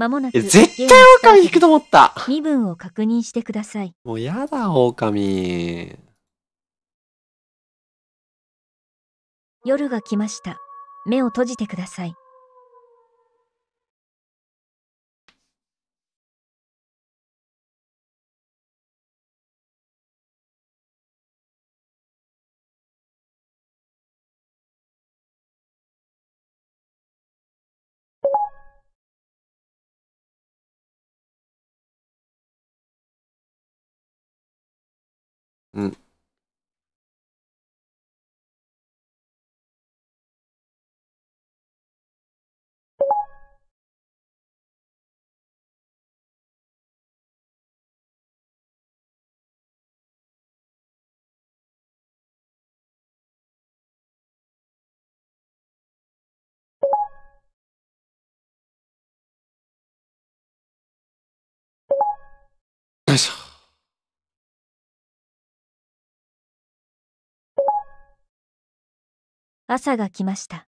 まもなく。絶対狼引くと思った身分を確認してください。もうやだ、狼。夜が来ました。目を閉じてください。朝が来ました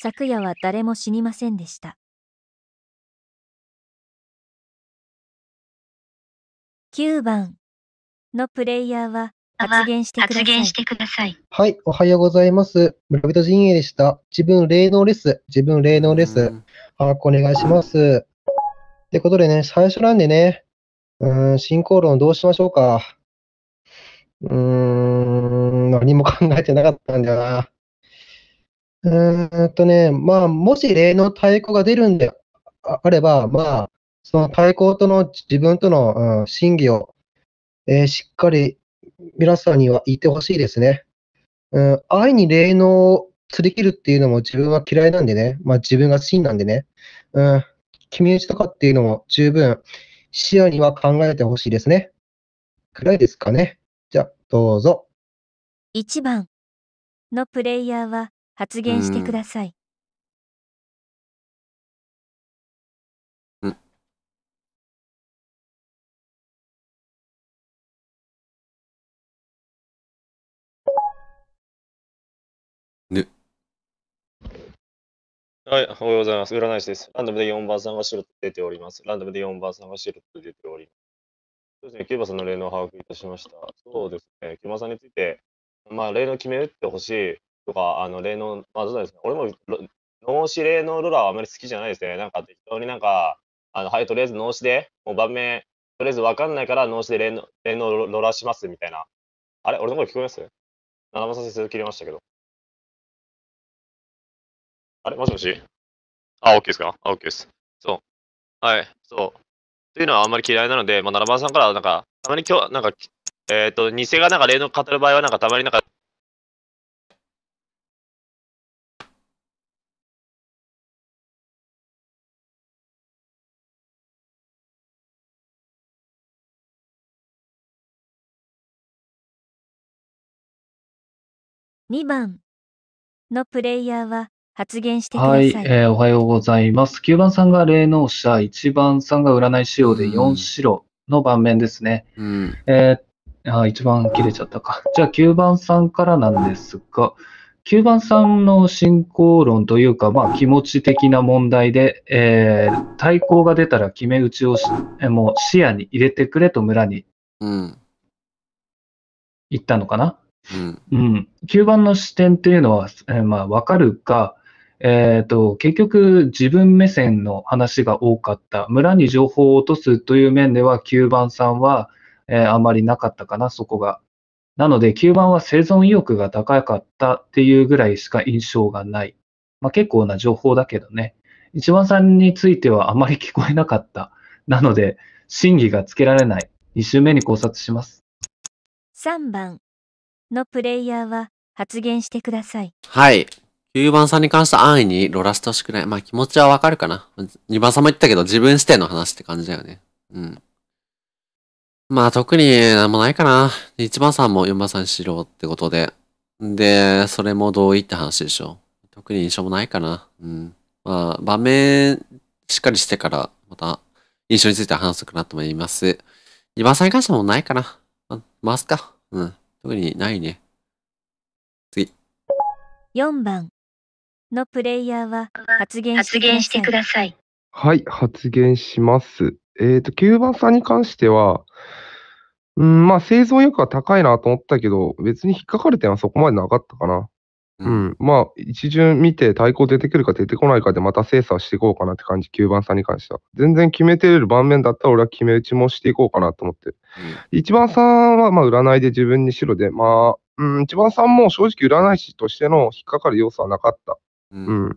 昨夜は誰も死にませんでした9番のプレイヤーは発言してください。ださい。はい、おはようございます。村人陣営でした。自分霊能です。自分霊能です。把握お願いします。ってことでね、最初なんでね、うん、進行論どうしましょうか。うーん、何も考えてなかったんだよな。うーんとね、まあ、もし例の太鼓が出るんであれば、まあ、その対抗との自分との、うん、審議を、えー、しっかり皆さんには言ってほしいですね。うん、愛に霊能を釣り切るっていうのも自分は嫌いなんでね、まあ自分が真なんでね、うん、君打ちとかっていうのも十分視野には考えてほしいですね。くらいですかね。どうぞ。1番のプレイヤーは発言してください。ぬ。はい、おはようございます。占い師です。ランダムで4番さんが白と出ております。ランダムで4番さんが白と出ております。そうですね、キューバさんの例のを把握いたしました。そうですね、キューバさんについて、まあ、例の決め打ってほしいとか、あの、例の、まあ、そうですね、俺も、脳死例のローラーはあまり好きじゃないですね。なんか、適当になんか、あの、はい、とりあえず脳死で、もう盤面、とりあえず分かんないから脳死で例の、例のローラーしますみたいな。あれ俺の声聞こえます七間さん切れましたけど。あれもしもしあ、OK ですかあ、OK です。そう。はい、そう。というのはあんまり嫌いなので、まあ、7番さんからなんか、たまに今日、なんか、えっ、ー、と、偽がなんか例の語る場合は、なんかたまになんか、2番のプレイヤーは発言してください。はい、えー、おはようございます。9番さんが霊能者、1番さんが占い仕様で4白の盤面ですね。うん、えー、あ、1番切れちゃったか。じゃあ9番さんからなんですが、9番さんの進行論というか、まあ、気持ち的な問題で、えー、対抗が出たら決め打ちをし、えー、もう視野に入れてくれと村に、言ったのかな。うん、うん、9番の視点っていうのは、えー、まあ、わかるか、えー、と、結局自分目線の話が多かった。村に情報を落とすという面では9番さんは、えー、あまりなかったかな、そこが。なので9番は生存意欲が高かったっていうぐらいしか印象がない。まあ、結構な情報だけどね。1番さんについてはあまり聞こえなかった。なので、審議がつけられない。2周目に考察します。3番のプレイヤーは発言してください。はい。9番さんに関しては安易にロラしてほしくない。まあ気持ちはわかるかな。2番さんも言ったけど自分視点の話って感じだよね。うん。まあ特に何もないかな。1番さんも4番さんにしろってことで。で、それも同意って話でしょ。特に印象もないかな。うん。まあ場面しっかりしてからまた印象について話そうかなと思います。2番さんに関してもないかな。回すか。うん。特にないね。次。4番。のプレイヤーは発言してください。はい、発言します。えっ、ー、と、9番さんに関しては、うん、まあ、生存欲は高いなと思ったけど、別に引っかかる点はそこまでなかったかな。うん、うん、まあ、一巡見て対抗出てくるか出てこないかでまた精査していこうかなって感じ、9番さんに関しては。全然決めてる盤面だったら俺は決め打ちもしていこうかなと思ってうん、1番さんはまあ占いで自分に白で、まあ、うん、1番さんも正直占い師としての引っかかる要素はなかった。うん。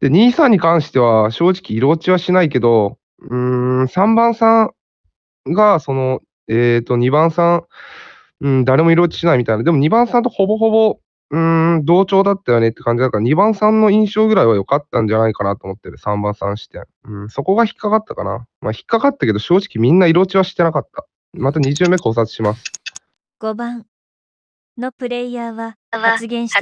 で、23に関しては正直色落ちはしないけど、うん、3番さんが、その、えっ、ー、と、2番さん、うん、誰も色落ちしないみたいな。でも2番さんとほぼほぼ、うん、同調だったよねって感じだから、2番さんの印象ぐらいは良かったんじゃないかなと思ってる、3番さん視点。うん、そこが引っかかったかな。まあ、引っかかったけど、正直みんな色落ちはしてなかった。また2巡目考察します。5番のプレイヤーは発言し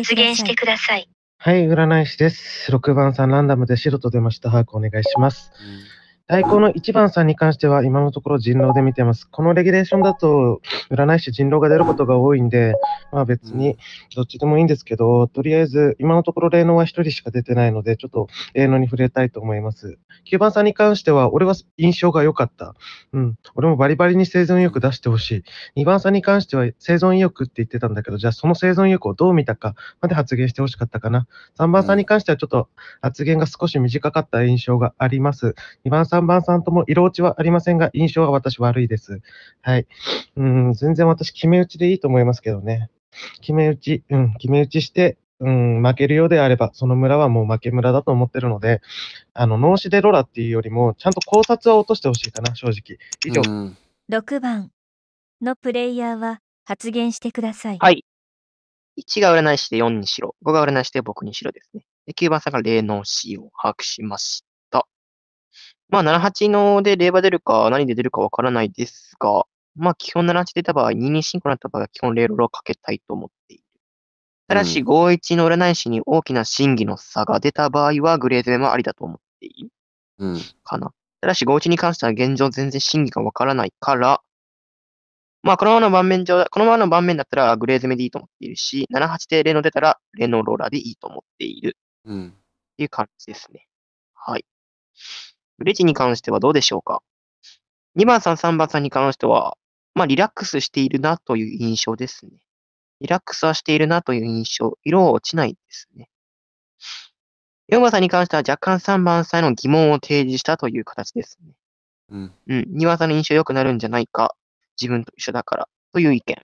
てください。はい、占い師です。6番さん、ランダムで白と出ました。把握お願いします。うん最高の1番さんに関しては、今のところ人狼で見てます。このレギュレーションだと、占い師人狼が出ることが多いんで、まあ別にどっちでもいいんですけど、とりあえず、今のところ霊能は1人しか出てないので、ちょっと霊能に触れたいと思います。9番さんに関しては、俺は印象が良かった。うん。俺もバリバリに生存意欲出してほしい。2番さんに関しては生存意欲って言ってたんだけど、じゃあその生存意欲をどう見たかまで発言してほしかったかな。3番さんに関してはちょっと発言が少し短かった印象があります。2番さん3番さんとも色落ちはありませんが、印象は私悪いです。はい。うん、全然私、決め打ちでいいと思いますけどね。決め打ち、うん、決め打ちして、うん、負けるようであれば、その村はもう負け村だと思ってるので、あの、脳死でロラっていうよりも、ちゃんと考察は落としてほしいかな、正直。以上。うん、6番のプレイヤーは発言してください。はい。1が占い師で4にしろ、5が占い師で僕にしろですね。で9番さんが霊能師を把握しましまあ、7八ので令和出るか、何で出るかわからないですが、まあ、基本7八出た場合、2二進行になった場合は基本0ロロをかけたいと思っている。ただし、5一の占い師に大きな真偽の差が出た場合は、グレー攻めもありだと思っている。うん。かな。ただし、5一に関しては現状全然真偽がわからないから、まあ、このままの盤面上、このままの盤面だったらグレー攻めでいいと思っているし、7八でレノ出たらレノローラでいいと思っている。うん。っていう感じですね。はい。ブレジに関してはどうでしょうか ?2 番さん、3番さんに関しては、まあ、リラックスしているなという印象ですね。リラックスはしているなという印象。色は落ちないですね。4番さんに関しては若干3番さんへの疑問を提示したという形ですね。うん。うん。2番さんの印象良くなるんじゃないか。自分と一緒だから。という意見。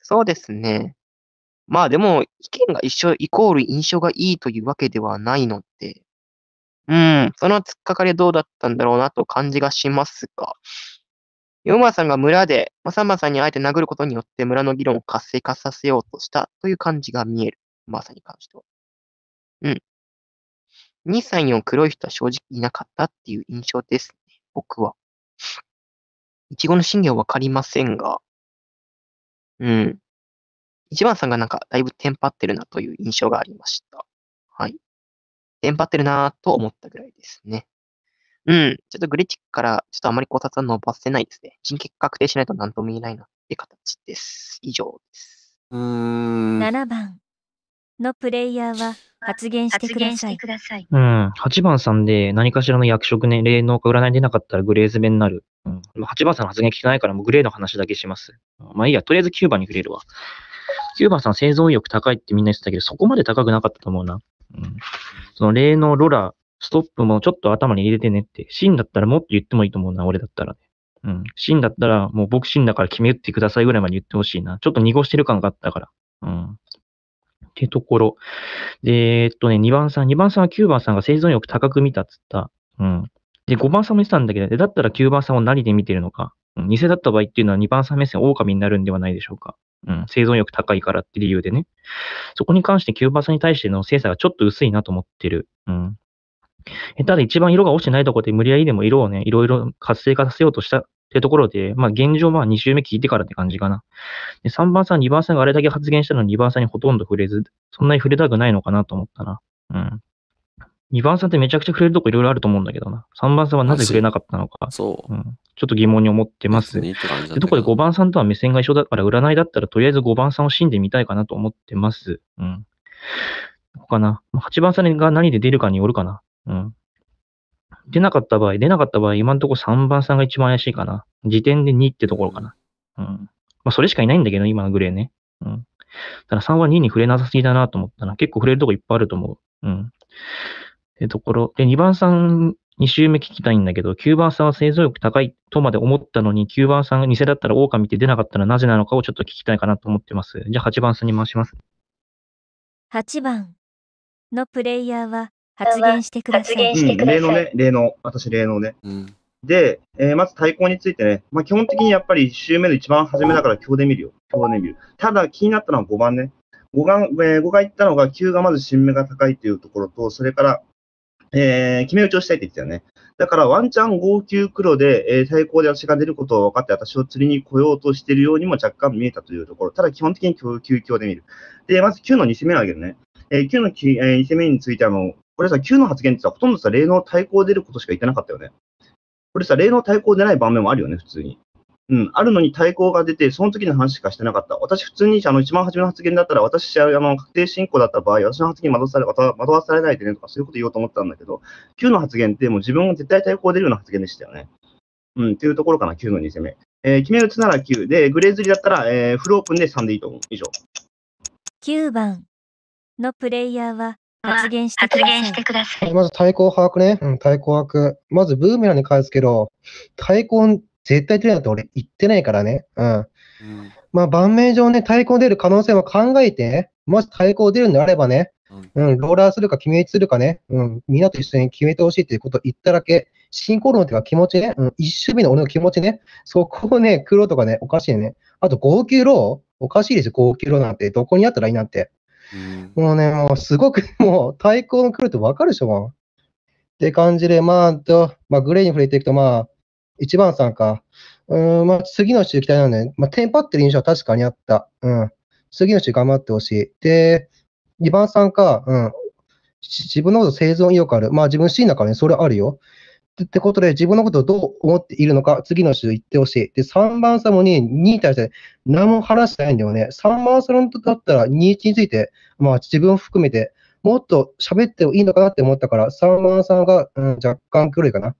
そうですね。まあでも、意見が一緒イコール印象がいいというわけではないので、うん、その突っかかりどうだったんだろうなと感じがしますが、ヨマさんが村で、まサンマさんにあえて殴ることによって村の議論を活性化させようとしたという感じが見える。マーサに関しては。うん。2、3、4黒い人は正直いなかったっていう印象ですね。僕は。いちごの真偽はわかりませんが、うん。一番さんがなんかだいぶテンパってるなという印象がありました。はい。テンパってるなと思ったぐらいですね。うん。ちょっとグチッチから、ちょっとあまり考察は伸ばせないですね。人権確定しないと何とも言えないなって形です。以上です。うん。7番のプレイヤーは発言してください。うん。8番さんで何かしらの役職ね、霊能か占い出なかったらグレーズ弁になる。うん。8番さんの発言聞かないからもうグレーの話だけします。まあいいや、とりあえず9番に触れるわ。9番さん生存意欲高いってみんな言ってたけど、そこまで高くなかったと思うな。うん、その例のロラ、ストップもちょっと頭に入れてねって、シンだったらもっと言ってもいいと思うな、俺だったらね。うん。シンだったら、もう僕シンだから決め打ってくださいぐらいまで言ってほしいな。ちょっと濁してる感があったから。うん。ってところ。で、えっとね、2番さん、2番さんは9番さんが生存欲高く見たっつった。うん。で、5番さんも言ってたんだけど、だったら9番さんを何で見てるのか。偽だった場合っていうのは2番3目線狼になるんではないでしょうか。うん、生存力高いからって理由でね。そこに関して9番さんに対しての精査がちょっと薄いなと思ってる。うん。一番色が落ちてないところで無理やりでも色をね、いろいろ活性化させようとしたっていうところで、まあ現状まあ2周目聞いてからって感じかな。で、3番さん、2番さんがあれだけ発言したのに2番さんにほとんど触れず、そんなに触れたくないのかなと思ったな。うん。2番さんってめちゃくちゃ触れるとこいろいろあると思うんだけどな。3番さんはなぜ触れなかったのか。そう、うん。ちょっと疑問に思ってます。でどこで5番さんとは目線が一緒だから、占いだったらとりあえず5番さんを死んでみたいかなと思ってます。うん。ここかな。8番さんが何で出るかによるかな。うん。出なかった場合、出なかった場合、今のところ3番さんが一番怪しいかな。時点で2ってところかな。うん。まあ、それしかいないんだけど、今のグレーね。うん。ただ3は2に触れなさすぎだなと思ったな。結構触れるとこいっぱいあると思う。うん。えところ。で、2番さん2周目聞きたいんだけど、9番さんは製造力高いとまで思ったのに、9番さんが偽だったら狼って出なかったらなぜなのかをちょっと聞きたいかなと思ってます。じゃあ8番さんに回します。8番のプレイヤーは発言してください。うん、例のね、例の、私例のね。うんで、えー、まず対抗についてね、まあ、基本的にやっぱり1周目の一番初めだから今日で見るよ。今日で見る。ただ気になったのは5番ね。5番、えー、5が言ったのが9がまず新目が高いというところと、それからえー、決め打ちをしたいって言ってたよね。だからワンチャン号泣黒で、えー、対抗で私が出ることを分かって私を釣りに来ようとしているようにも若干見えたというところ。ただ基本的に供給強で見る。で、まず9の2戦目を挙げるね。えー、9の、えー、2戦目についてあの、これさ、9の発言ってさ、ほとんどさ、霊能対抗出ることしか言ってなかったよね。これさ、霊能対抗出ない場面もあるよね、普通に。うん、あるのに対抗が出て、その時の話しかしてなかった。私、普通にあの一番初めの発言だったら、私、あの確定進行だった場合、私の発言惑わされ惑わされないでねとか、そういうこと言おうと思ったんだけど、Q の発言ってもう自分が絶対対抗出るような発言でしたよね。うん、っていうところかな、Q の2攻め。えー、決め打つなら9。で、グレーズリだったら、えー、フルオープンで3でいいと思う。以上。9番のプレイヤーは発言して発言してください。まず対抗把握ね。うん、対抗把握。まずブーメランに返すけど、対抗絶対出るなって俺言ってないからね。うん。うん、まあ、盤面上ね、対抗出る可能性も考えて、もし対抗出るんであればね、うん、うん、ローラーするか決め打ちするかね、うん、みんなと一緒に決めてほしいということを言っただけ、進行論っていうか気持ちね、うん、一周目の俺の気持ちね、そこをね、黒とかね、おかしいね。あと、号泣ローおかしいですよ、号泣ローなんて。どこにあったらいいなんて。うん、もうね、もうすごく もう対抗の黒ってわかるでしょ、もう。って感じで、まあ、とまあ、グレーに触れていくと、まあ、1番さんか。うん、まあ、次の週期待なんで、まあ、テンパってる印象は確かにあった。うん。次の週頑張ってほしい。で、2番さんか、うん。自分のこと生存意欲ある。まあ、自分シーンだからね、それあるよ。ってことで、自分のことをどう思っているのか、次の週言ってほしい。で、3番さんもに、2に対して何も話してないんだよね。3番さんだったら、2、1について、まあ、自分を含めて、もっと喋ってもいいのかなって思ったから、3番さんが、うん、若干狂いかな。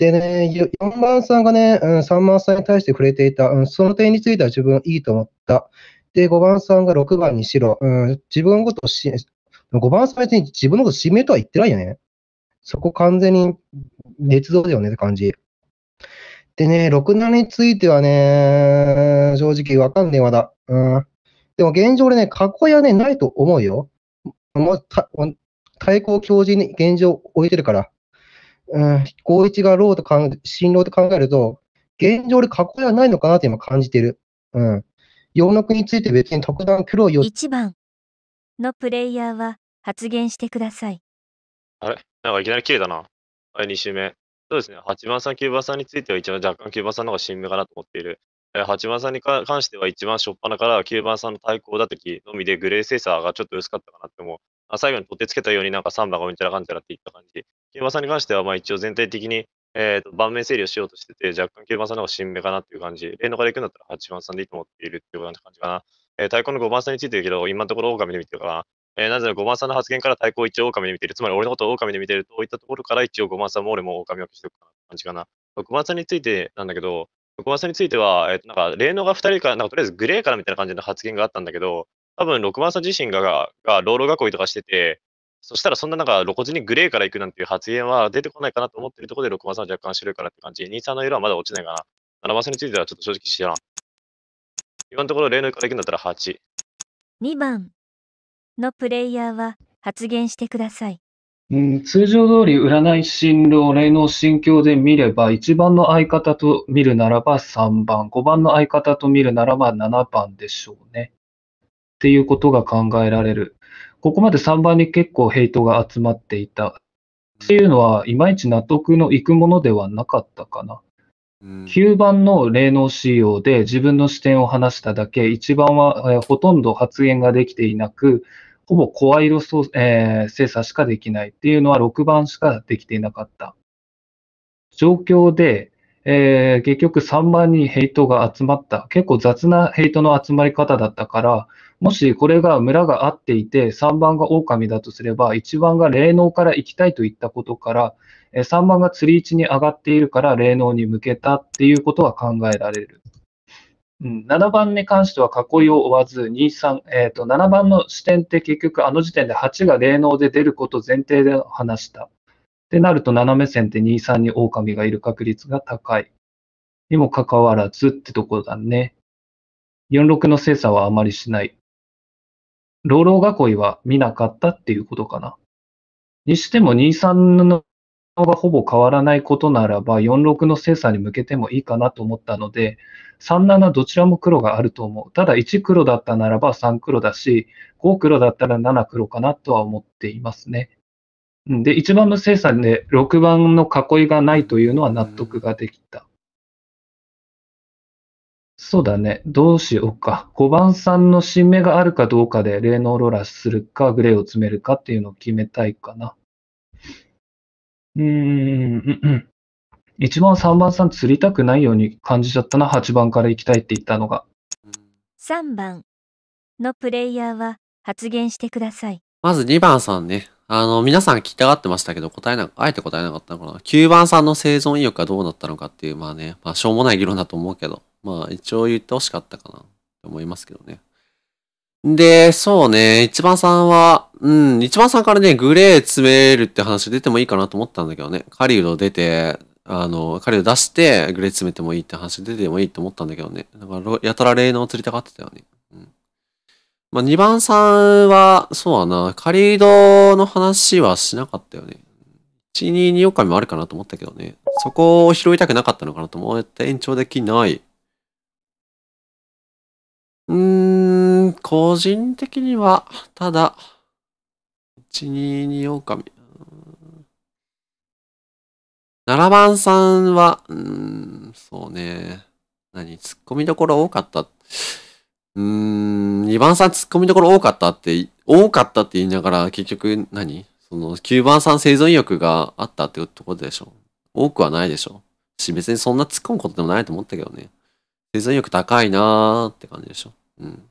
でね、4番さんがね、うん、3番さんに対して触れていた、うん、その点については自分いいと思った。で、5番さんが6番にしろ、うん、自分ごとし、5番さん別に自分のこと指名とは言ってないよね。そこ完全に捏造だよねって感じ。でね、67についてはね、正直わかんねえまだ。うん。でも現状でね、過去やね、ないと思うよ。もう対抗強靭に現状置いてるから。うん、合一がローとか、新ロと考えると、現状で過去ではないのかなと今感じてる。うん。洋楽について別に特段苦労よ。1番のプレイヤーは発言してください。あれなんかいきなり綺麗だな。はい、2周目。そうですね。8番さん、9番さんについては一番若干9番さんの方が新芽かなと思っている。8番さんに関しては一番初っ端から9番さんの対抗だときのみでグレーセーサーがちょっと薄かったかなって思う。あ最後に取ってつけたようになんか3番がうんちゃらかんちゃらっていった感じ。競馬さんに関しては、まあ一応全体的に、えー、と盤面整理をしようとしてて、若干競馬さんの方が新目かなっていう感じ。連動から行くんだったら8番さんでいいと思っているっていう感じかな。えー、対抗の5番さんについてるけど、今のところ狼で見てるから、えー、なぜなら5番さんの発言から対抗一応狼で見てる。つまり俺のことを狼で見てるといったところから一応5番さんも俺も狼を消しておくかな感じかな。6番さんについてなんだけど、6番さんについては、えー、となんか霊能が2人から、なんかとりあえずグレーからみたいな感じの発言があったんだけど、多分6番さん自身が、が、が老老囲いとかしてて、そしたらそんな中、露骨にグレーから行くなんていう発言は出てこないかなと思ってるところで、6番さん若干白いかなって感じ。23の色はまだ落ちないかな。7番さんについてはちょっと正直知らん。今のところ例のから行くんだったら8。2番のプレイヤーは発言してください。うん、通常通り占い進路、霊能心境で見れば、1番の相方と見るならば3番、5番の相方と見るならば7番でしょうね。っていうことが考えられる。ここまで3番に結構ヘイトが集まっていたっていうのは、いまいち納得のいくものではなかったかな。うん、9番の霊能仕様で自分の視点を話しただけ、1番は、ほとんど発言ができていなく、ほぼ声色えー、精査しかできないっていうのは6番しかできていなかった。状況で、えー、結局3番にヘイトが集まった。結構雑なヘイトの集まり方だったから、もしこれが村が合っていて、3番が狼だとすれば、1番が霊能から行きたいといったことから、3番が釣り位置に上がっているから霊能に向けたっていうことは考えられる。うん、7番に関しては囲いを追わず、2、3、えー、と、7番の視点って結局あの時点で8が霊能で出ること前提で話した。ってなると斜め線って2、3に狼がいる確率が高い。にもかかわらずってところだね。46の精査はあまりしない。老老囲いは見なかったっていうことかな。にしても23のがほぼ変わらないことならば、46の精査に向けてもいいかなと思ったので、37どちらも黒があると思う。ただ1黒だったならば3黒だし、5黒だったら7黒かなとは思っていますね。で、1番の精査で6番の囲いがないというのは納得ができた。そうだね。どうしようか。5番さんの新芽があるかどうかで、霊能ローラーするか、グレーを詰めるかっていうのを決めたいかな。うーん、ん。1番、3番さん釣りたくないように感じちゃったな。8番から行きたいって言ったのが。3番のプレイヤーは発言してください。まず2番さんね。あの、皆さん聞きたがってましたけど、答えな、あえて答えなかったのかな。9番さんの生存意欲がどうなったのかっていう、まあね、まあしょうもない議論だと思うけど。まあ一応言ってほしかったかなって思いますけどね。で、そうね、一番さんは、うん、一番さんからね、グレー詰めるって話出てもいいかなと思ったんだけどね、狩人出て、あの、狩人出して、グレー詰めてもいいって話出てもいいと思ったんだけどね、だからやたら霊能釣りたがってたよね。うん。まあ、二番さんは、そうだな、狩人の話はしなかったよね。1、2、2、四日もあるかなと思ったけどね、そこを拾いたくなかったのかなと思って延長できない。うーん、個人的には、ただ、122狼。7番さんは、うーん、そうね。何、突っ込みどころ多かった。うーん、2番さん突っ込みどころ多かったって、多かったって言いながら、結局何、その、9番さん生存欲があったってところでしょ。多くはないでしょ。し、別にそんな突っ込むことでもないと思ったけどね。生存欲高いなーって感じでしょ。うん。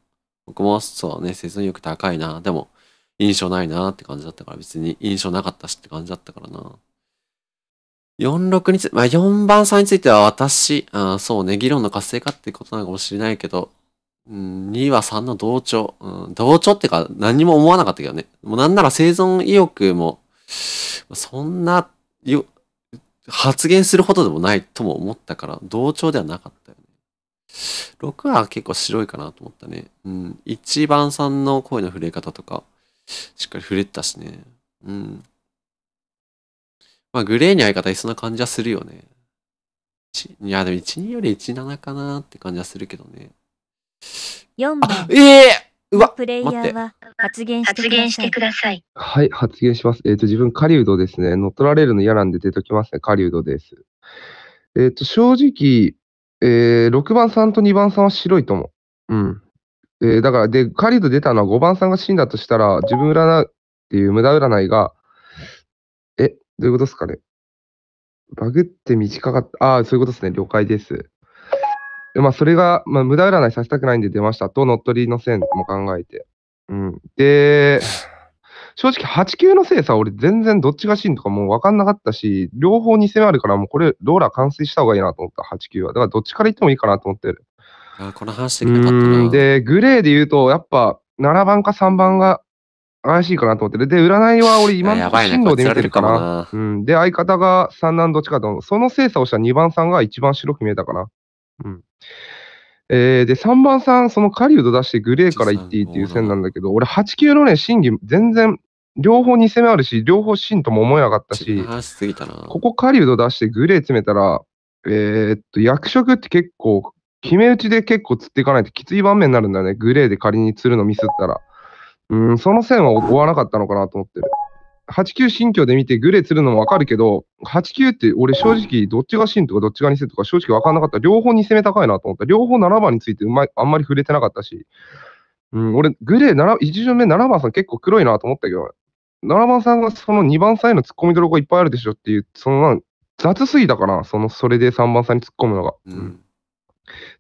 僕もそうね、生存欲高いな。でも、印象ないなって感じだったから、別に印象なかったしって感じだったからな。46について、まあ、4番さんについては私、あそうね、議論の活性化ってことなのかもしれないけど、うん、2は3の同調。うん、同調ってか何も思わなかったけどね。もうなんなら生存意欲も、そんな、よ、発言するほどでもないとも思ったから、同調ではなかっ6は結構白いかなと思ったね。うん。1番さんの声の触れ方とか、しっかり触れたしね。うん。まあ、グレーに相方いそうな感じはするよね。いや、でも12より17かなって感じはするけどね。4番。ええーうわプレイヤーは発言してください。はい、発言します。えっ、ー、と、自分、狩人ですね。乗っ取られるの嫌なんで出ときますね。狩人です。えっ、ー、と、正直、えー、6番さんと2番さんは白いと思う。うん。えー、だから、で、カリウド出たのは5番さんが死んだとしたら、自分占うっていう無駄占いが、え、どういうことですかね。バグって短かった。ああ、そういうことですね。了解です。まあ、それが、まあ、無駄占いさせたくないんで出ましたと、乗っ取りの線も考えて。うん。で、正直8級の精査俺全然どっちが真とかもう分かんなかったし、両方2戦あるからもうこれローラー完遂した方がいいなと思った、8級は。だからどっちから行ってもいいかなと思ってる。あこの話できなかったな。で、グレーで言うと、やっぱ7番か3番が怪しいかなと思ってる。で、占いは俺 今の進路で見てるかな。うん。で、相方が3男どっちかと思う。その精査をした2番さんが一番白く見えたかな。うん。えー、で、3番さん、その狩人出してグレーから行っていいっていう線なんだけど、俺8級のね、審議全然両方2戦目あるし、両方シンとも思えなかったし、すぎたなここ狩人出してグレー詰めたら、えー、っと、役職って結構、決め打ちで結構釣っていかないときつい場面になるんだよね。グレーで仮に釣るのミスったら。うん、その線は追わなかったのかなと思ってる。8-9新居で見てグレー釣るのもわかるけど、8-9って俺正直どっちがンとかどっちが2世とか正直わかんなかった。両方に攻め高いなと思った。両方7番についてうまい、あんまり触れてなかったし。うん、俺、グレー7、1巡目7番さん結構黒いなと思ったけど、7番さんがその2番さんへの突っ込みどろがいっぱいあるでしょっていう、その雑すぎたかな、そのそれで3番さんに突っ込むのが。うん、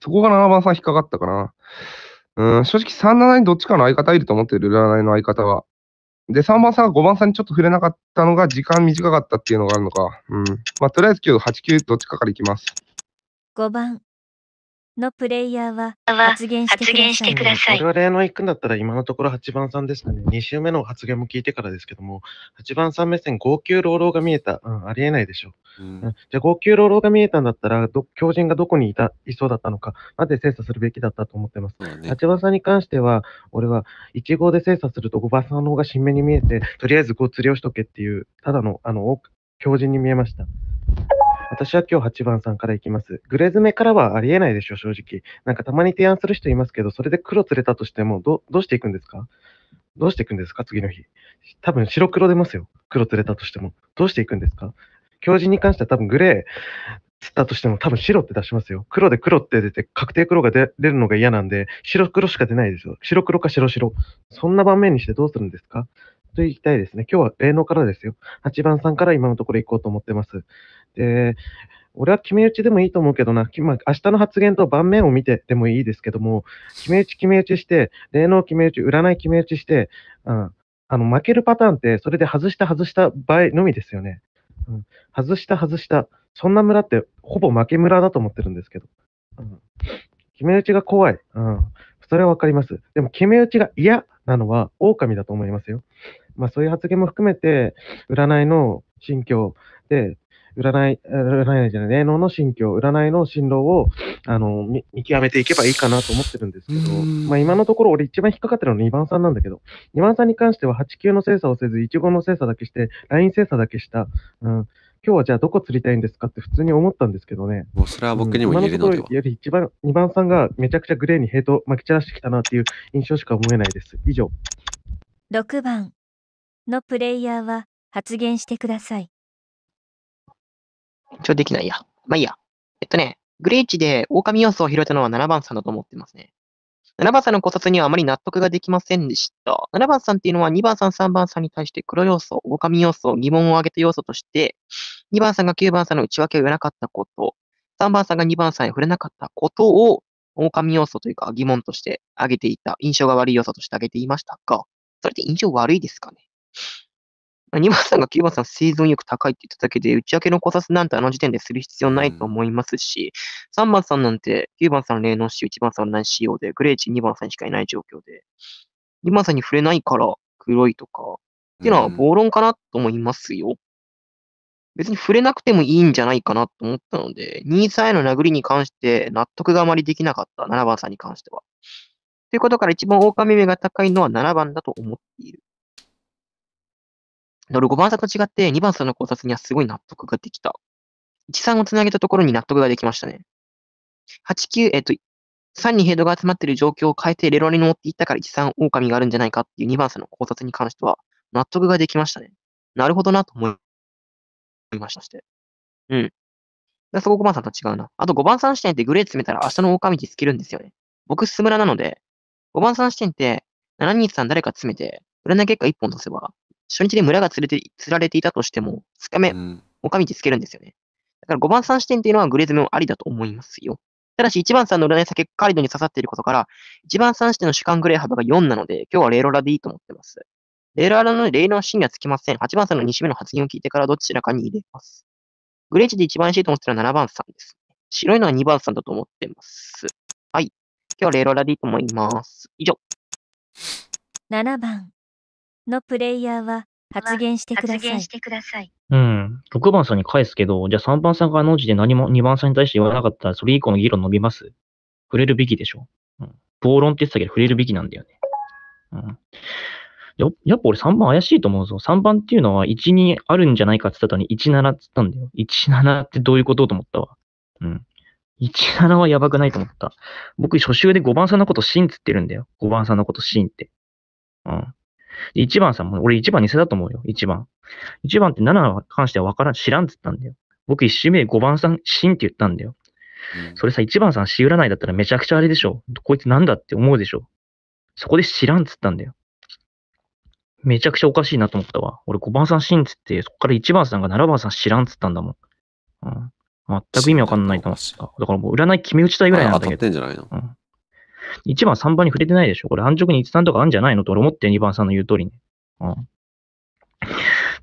そこが7番さん引っかかったかな。うん、正直3、7にどっちかの相方いると思ってる、占いの相方は。で、3番さんが5番さんにちょっと触れなかったのが時間短かったっていうのがあるのか。うん。まあ、とりあえず今日8、9どっちかからいきます。5番。のプレイヤーは発言してください。我々の行くんだったら今のところ8番さんですかね。2週目の発言も聞いてからですけども、8番さん目線、号泣朗々が見えた。うん、ありえないでしょう。うん、じゃあ、号泣朗々が見えたんだったら、狂人がどこにいた、いそうだったのか、なで精査するべきだったと思ってます。ね、8番さんに関しては、俺は1号で精査すると5番さんの方が新芽に見えて、とりあえずこう釣りをしとけっていう、ただの、あの、狂人に見えました。私は今日8番さんからいきます。グレー詰めからはありえないでしょ、正直。なんかたまに提案する人いますけど、それで黒釣れたとしても、どどうしていくんですかどうしていくんですか次の日。多分白黒出ますよ。黒釣れたとしても。どうしていくんですか教授に関しては多分グレー、釣ったとしても多分白って出しますよ。黒で黒って出て確定黒が出るのが嫌なんで白黒しか出ないですよ。白黒か白白。そんな盤面にしてどうするんですかと言いたいですね。今日は霊能からですよ。8番さんから今のところ行こうと思ってます。で、俺は決め打ちでもいいと思うけどな、まあ、明日の発言と盤面を見てでもいいですけども、決め打ち決め打ちして、霊能決め打ち、占い決め打ちして、うん、あの負けるパターンって、それで外した外した場合のみですよね。うん、外した外した。そんな村ってほぼ負け村だと思ってるんですけど。うん、決め打ちが怖い。うん、それはわかります。でも決め打ちが嫌なのは狼だと思いますよ。まあそういう発言も含めて、占いの心境で、占い、占いじゃない、霊能の心境、占いの進路を、あの、見極めていけばいいかなと思ってるんですけど、まあ今のところ俺一番引っかかってるのは2番さんなんだけど、2番さんに関しては8級の精査をせず、1号の精査だけして、ライン精査だけした。うん今日はじゃあどこ釣りたいんですかって普通に思ったんですけどね。もうそれは僕にも言えるのでは、より一番、2番さんがめちゃくちゃグレーにヘイト巻き散らしてきたなっていう印象しか思えないです。以上。6番のプレイヤーは発言してください。一応できないや。まあいいや。えっとね、グレーチで狼要素を拾えたのは7番さんだと思ってますね。7番さんの考察にはあまり納得ができませんでした。7番さんっていうのは2番さん、3番さんに対して黒要素、狼要素、疑問を挙げた要素として、2番さんが9番さんの内訳を言わなかったこと、3番さんが2番さんに触れなかったことを、狼要素というか疑問として挙げていた、印象が悪い要素として挙げていましたが、それって印象悪いですかね2番さんが9番さん生存欲高いって言っただけで、打ち明けの考察なんてあの時点でする必要ないと思いますし、うん、3番さんなんて9番さん霊能し、1番さんはない仕様で、グレーチ2番さんしかいない状況で、2番さんに触れないから黒いとか、っていうのは暴論かなと思いますよ。うん、別に触れなくてもいいんじゃないかなと思ったので、2歳の殴りに関して納得があまりできなかった、7番さんに関しては。ということから一番狼目が高いのは7番だと思っている。だから5番差と違って2番さんの考察にはすごい納得ができた。1、3をつなげたところに納得ができましたね。8、9、えっ、と、3にヘッドが集まっている状況を変えてレロにノっていったから1、3狼があるんじゃないかっていう2番さんの考察に関しては納得ができましたね。なるほどなと思いました。うん。だそこ5番さんと違うな。あと5番さん視点ってグレー詰めたら明日の狼につけるんですよね。僕、スムラなので、5番さん視点って723誰か詰めて、占い結果1本出せば、初日で村が釣れて、釣られていたとしても、2日目、おかみちつけるんですよね。だから5番さん視点っていうのはグレズメもありだと思いますよ。ただし1番さんの占い先カリドに刺さっていることから、1番さん視点の主観グレー幅が4なので、今日はレイロラでいいと思ってます。レイロラのレイロのにはつきません。8番さんの二種目の発言を聞いてからどちらかに入れます。グレーチで一番しいと思ってたのは7番さんです、白いのは2番さんだと思ってます。はい。今日はレイロラでいいと思います。以上。7番。のプレイヤーは発言してください。うん。6番さんに返すけど、じゃあ3番さんがあの字で何も2番さんに対して言わなかったら、それ以降の議論伸びます触れるべきでしょ。うん。暴論って言ってたけど、触れるべきなんだよね。うん。ややっぱ俺3番怪しいと思うぞ。3番っていうのは1にあるんじゃないかって言ったのに17って言ったんだよ。17ってどういうことと思ったわ。うん。17はやばくないと思った。僕、初週で5番さんのことシンって言ってるんだよ。5番さんのことシンって。うん。一番さんも、俺一番偽だと思うよ、一番。一番って7に関しては分からん、知らんって言ったんだよ。僕一周目五番さん、真って言ったんだよ。うん、それさ、一番さん、死占いだったらめちゃくちゃあれでしょ。こいつなんだって思うでしょ。そこで知らんっつったんだよ。めちゃくちゃおかしいなと思ったわ。俺五番さん死ん言って、そこから一番さんが7番さん知らんっつったんだもん。うん。全く意味わかんないと思う。だからもう占い決め打ちたいぐらいなんだけど。当たってんじゃないの、うん、1番、3番に触れてないでしょ。これ、安直に1、3とかあるんじゃないのと俺思って、2番さんの言う通りに。うん。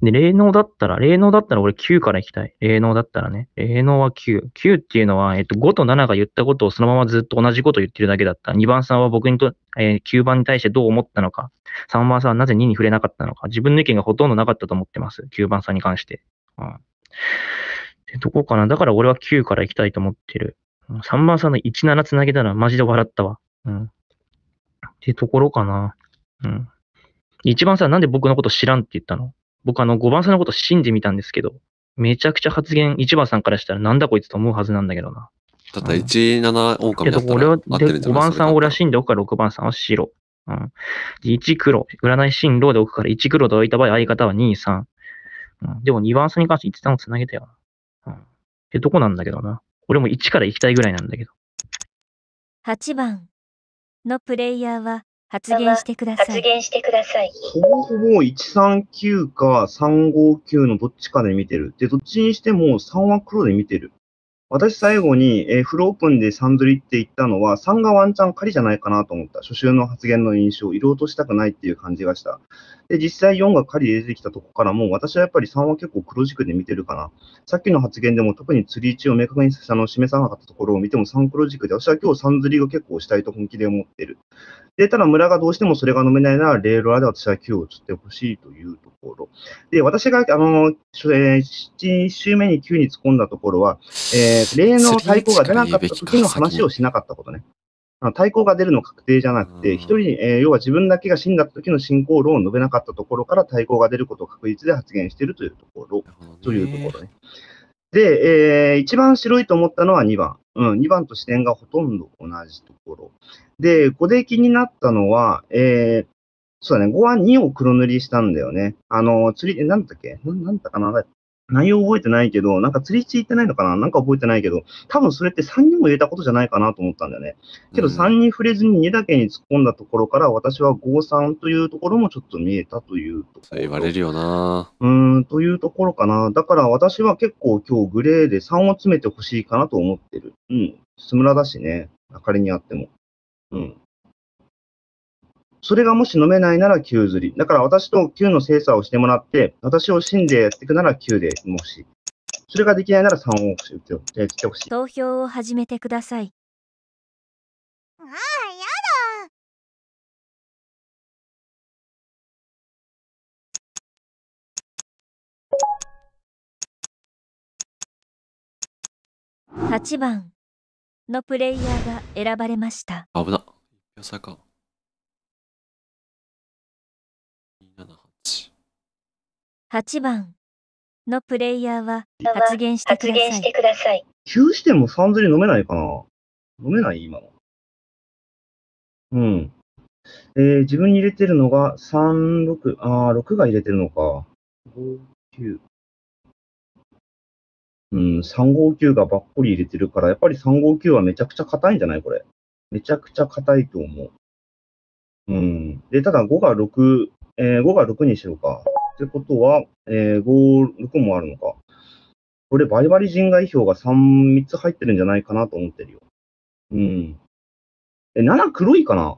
で、霊能だったら、霊能だったら俺9から行きたい。霊能だったらね。霊能は9。9っていうのは、えっと、5と7が言ったことをそのままずっと同じこと言ってるだけだった。2番さんは僕にと、えー、9番に対してどう思ったのか。3番さんはなぜ2に触れなかったのか。自分の意見がほとんどなかったと思ってます。9番さんに関して。うん。で、どこかな。だから俺は9から行きたいと思ってる。3番さんの17つなげたらマジで笑ったわ。うん。ってところかな。うん。一番さ、なんで僕のこと知らんって言ったの僕あの5番さんのこと信じみたんですけど、めちゃくちゃ発言、一番さんからしたらなんだこいつと思うはずなんだけどな。っただ17狼だったら合ってるんじゃないで5番さんを俺は死んでおくから6番さんは白。うん。1黒。占い進路で置くから1黒で置いた場合相方は2、3。うん。でも2番さんに関して1、3を繋げたようん。ってとこなんだけどな。俺も1から行きたいぐらいなんだけど。8番。のプレイヤーは発言してください。発言してください。ほぼ139か359のどっちかで見てる。で、どっちにしても3は黒で見てる。私最後に、えー、フルオープンでサンりリって言ったのは、3がワンチャン仮じゃないかなと思った。初週の発言の印象、色落としたくないっていう感じがした。で、実際4が狩り出てきたとこからも、私はやっぱり3は結構黒軸で見てるかな。さっきの発言でも特に釣り位置を明確にの示さなかったところを見ても3黒軸で、私は今日3釣りを結構したいと本気で思ってる。で、ただ村がどうしてもそれが飲めないなら、レールアで私は9を釣ってほしいというところ。で、私が、あの、えー、1週目に9に突っ込んだところは、えー、例の太鼓が出なかった時の話をしなかったことね。対抗が出るの確定じゃなくて、一人、えー、要は自分だけが死んだ時の進行論を述べなかったところから対抗が出ることを確実で発言しているというところ、というところね。で、えー、一番白いと思ったのは2番。うん、2番と視点がほとんど同じところ。で、ここで気になったのは、えー、そうだね、5は2を黒塗りしたんだよね。あの、釣り、なんだっけなんだったかな内容覚えてないけど、なんか釣り地行ってないのかななんか覚えてないけど、多分それって3人も入れたことじゃないかなと思ったんだよね。けど3人触れずに2だけに突っ込んだところから、私は53というところもちょっと見えたというと言われるよなうん、というところかな。だから私は結構今日グレーで3を詰めてほしいかなと思ってる。うん。スムラだしね。明かりにあっても。うん。それがもし飲めないなら9釣り。だから私と9の精査をしてもらって、私を死んでやっていくなら9でもし。それができないなら3を押してってほしい。投票を始めてください。ああ、やだ8番のプレイヤーが選ばれました。危な。か。8番のプレイヤーは発言してください。してください。9も3釣り飲めないかな飲めない今の。うん。えー、自分に入れてるのが3、6、ああ、6が入れてるのか。5、9。うん、359がばっこり入れてるから、やっぱり359はめちゃくちゃ硬いんじゃないこれ。めちゃくちゃ硬いと思う。うん。で、ただ5が6、えー、5が6にしようか。ってことは、えー、5、6もあるのか。これ、バリバリ人外票が3、3つ入ってるんじゃないかなと思ってるよ。うん。え、7黒いかな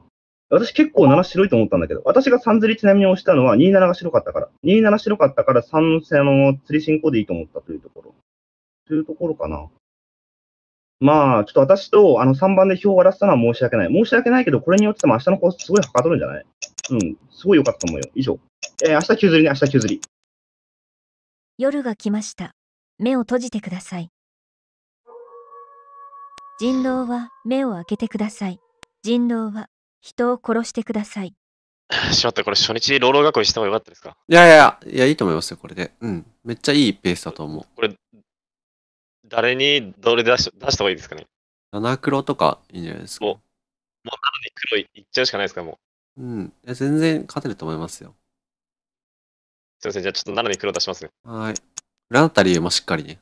私結構7白いと思ったんだけど、私が3釣りちなみに押したのは27が白かったから、27白かったから3の釣り進行でいいと思ったというところ。というところかな。まあ、ちょっと私とあの3番で票を割らせたのは申し訳ない。申し訳ないけど、これによっても明日のコースすごいはかどるんじゃないうん、すごい良かったと思うよ。以上。えー、明日削りね、明日削り。夜が来ました。目を閉じてください。人狼は目を開けてください。人狼は人を殺してください。しまった、これ初日老老学校した方がよかったですかいやいや、いや、いいと思いますよ、これで。うん。めっちゃいいペースだと思う。これ、誰にどれ出し出した方がいいですかね七黒とかいいんじゃないですかもう、もうな黒いっちゃうしかないですか、もう。うん。いや全然勝てると思いますよ。すいません、じゃあちょっと7に黒出しますね。はい。裏ンタリりもしっかりね。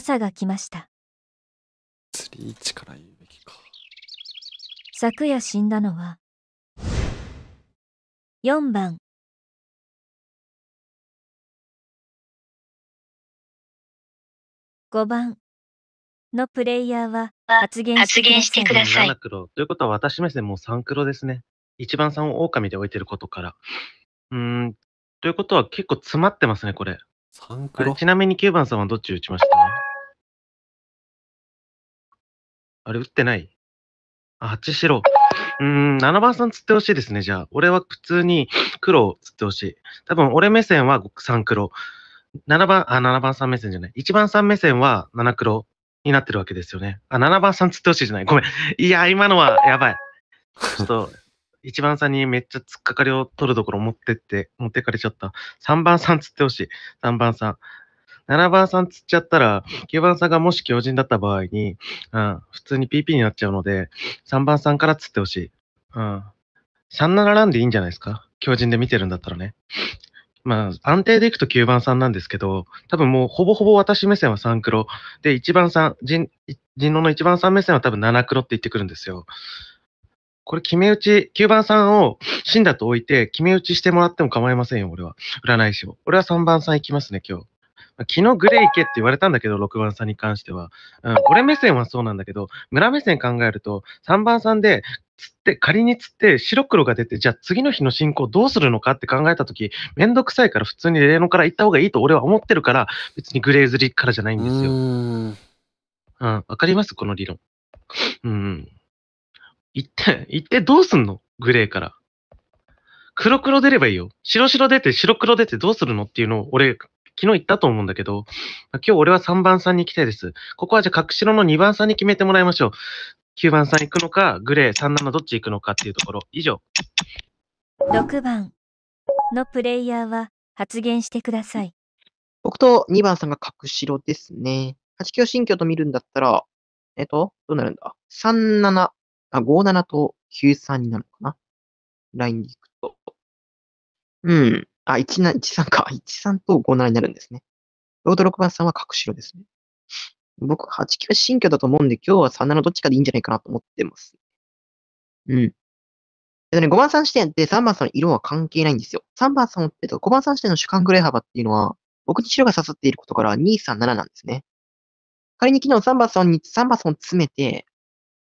朝が来ましたから言うべきか昨夜死んだのは4番5番のプレイヤーは発言してください。黒ということは私目線もう3黒ですね。一番3を狼で置いてることから。うん、ということは結構詰まってますね、これ。3黒ちなみに9番さんはどっち打ちましたねあれ、打ってないあ、8白。うーん、7番さん釣ってほしいですね、じゃあ。俺は普通に黒を釣ってほしい。多分、俺目線は3黒。7番、あ、7番さん目線じゃない。1番さん目線は7黒になってるわけですよね。あ、7番さん釣ってほしいじゃない。ごめん。いや、今のはやばい。ちょっと、1番さんにめっちゃ突っかかりを取るところ持ってって、持ってかれちゃった。3番さん釣ってほしい。3番さん。7番さん釣っちゃったら、9番さんがもし強靭だった場合に、うん、普通に PP になっちゃうので、3番さんから釣ってほしい。うん。37ランでいいんじゃないですか強靭で見てるんだったらね。まあ、安定でいくと9番さんなんですけど、多分もうほぼほぼ私目線は3黒。で、1番さん、人人狼の1番さん目線は多分7黒って言ってくるんですよ。これ決め打ち、9番さんを死んだと置いて決め打ちしてもらっても構いませんよ、俺は。占い師を。俺は3番さん行きますね、今日。昨日グレー行けって言われたんだけど、6番さんに関しては。うん、俺目線はそうなんだけど、村目線考えると、3番さんで、釣って、仮に釣って白黒が出て、じゃあ次の日の進行どうするのかって考えたとき、めんどくさいから普通に霊能から行った方がいいと俺は思ってるから、別にグレーズリからじゃないんですよ。うん。わ、うん、かりますこの理論。うん。行って、行ってどうすんのグレーから。黒黒出ればいいよ。白白出て白黒出てどうするのっていうのを俺昨日言ったと思うんだけど、今日俺は3番さんに行きたいです。ここはじゃあ、隠しろの2番さんに決めてもらいましょう。9番さん行くのか、グレー3 7どっち行くのかっていうところ。以上。6番のプレイヤーは発言してください。僕と2番さんが隠しろですね。8強新居と見るんだったら、えっと、どうなるんだ ?37、あ、57と93になるのかなラインに行くと。うん。あ、1 13か。13 と57になるんですね。ロード6番さんは角白ですね。僕、89新居だと思うんで、今日は37のどっちかでいいんじゃないかなと思ってます。うん。えっとね、5番さん視点って3番さんの色は関係ないんですよ。3番さんって5番さん視点の主観グレー幅っていうのは、僕に白が刺さっていることから237なんですね。仮に昨日3番さんに3番さんを詰めて、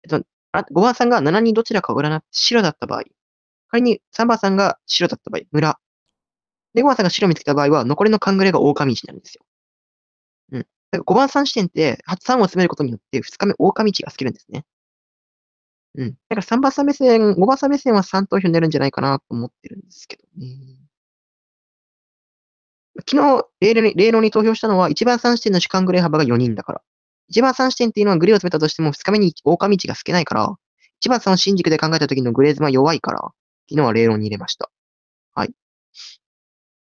えっと、5番さんが7にどちらかを占って白だった場合、仮に3番さんが白だった場合、村、で、5番さんが白見つけた場合は、残りのカングレが狼市になるんですよ。うん。だから5番さん視点って、3を詰めることによって、2日目狼市が透けるんですね。うん。だから3番さん目線、5番さん目線は3投票になるんじゃないかなと思ってるんですけどね。昨日、例論に投票したのは、1番3視点の主観グレー幅が4人だから。1番3視点っていうのはグレーを詰めたとしても、2日目に狼道が少ないから、1番3を新軸で考えた時のグレーズは弱いから、昨日は例論に入れました。はい。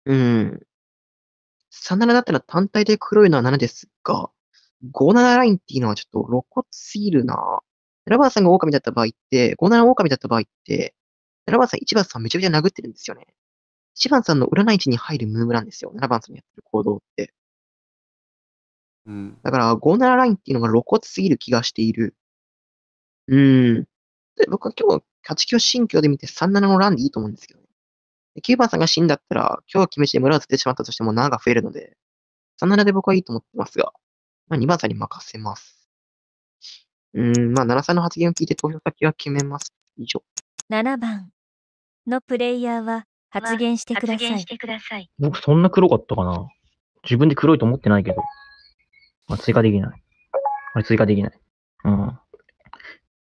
うん。37だったら単体で黒いのは7ですが、57ラインっていうのはちょっと露骨すぎるなラバーさんが狼だった場合って、57狼だった場合って、7番さん、1番さんめちゃめちゃ殴ってるんですよね。1番さんの占い地に入るムーブなんですよ。7番さんのやってる行動って。うん、だから、57ラインっていうのが露骨すぎる気がしている。うん。で、僕は今日、勝ち教新境で見て37のランでいいと思うんですけどね。9番さんが死んだったら、今日決めして村を捨ててしまったとしても7が増えるので、3ならで僕はいいと思ってますが、まあ、2番さんに任せます。うん、まあ、7さんの発言を聞いて投票先は決めます。以上。7番のプレイヤーは発言してください。さい僕、そんな黒かったかな自分で黒いと思ってないけど。まあ、追加できない。あれ、追加できない。うん。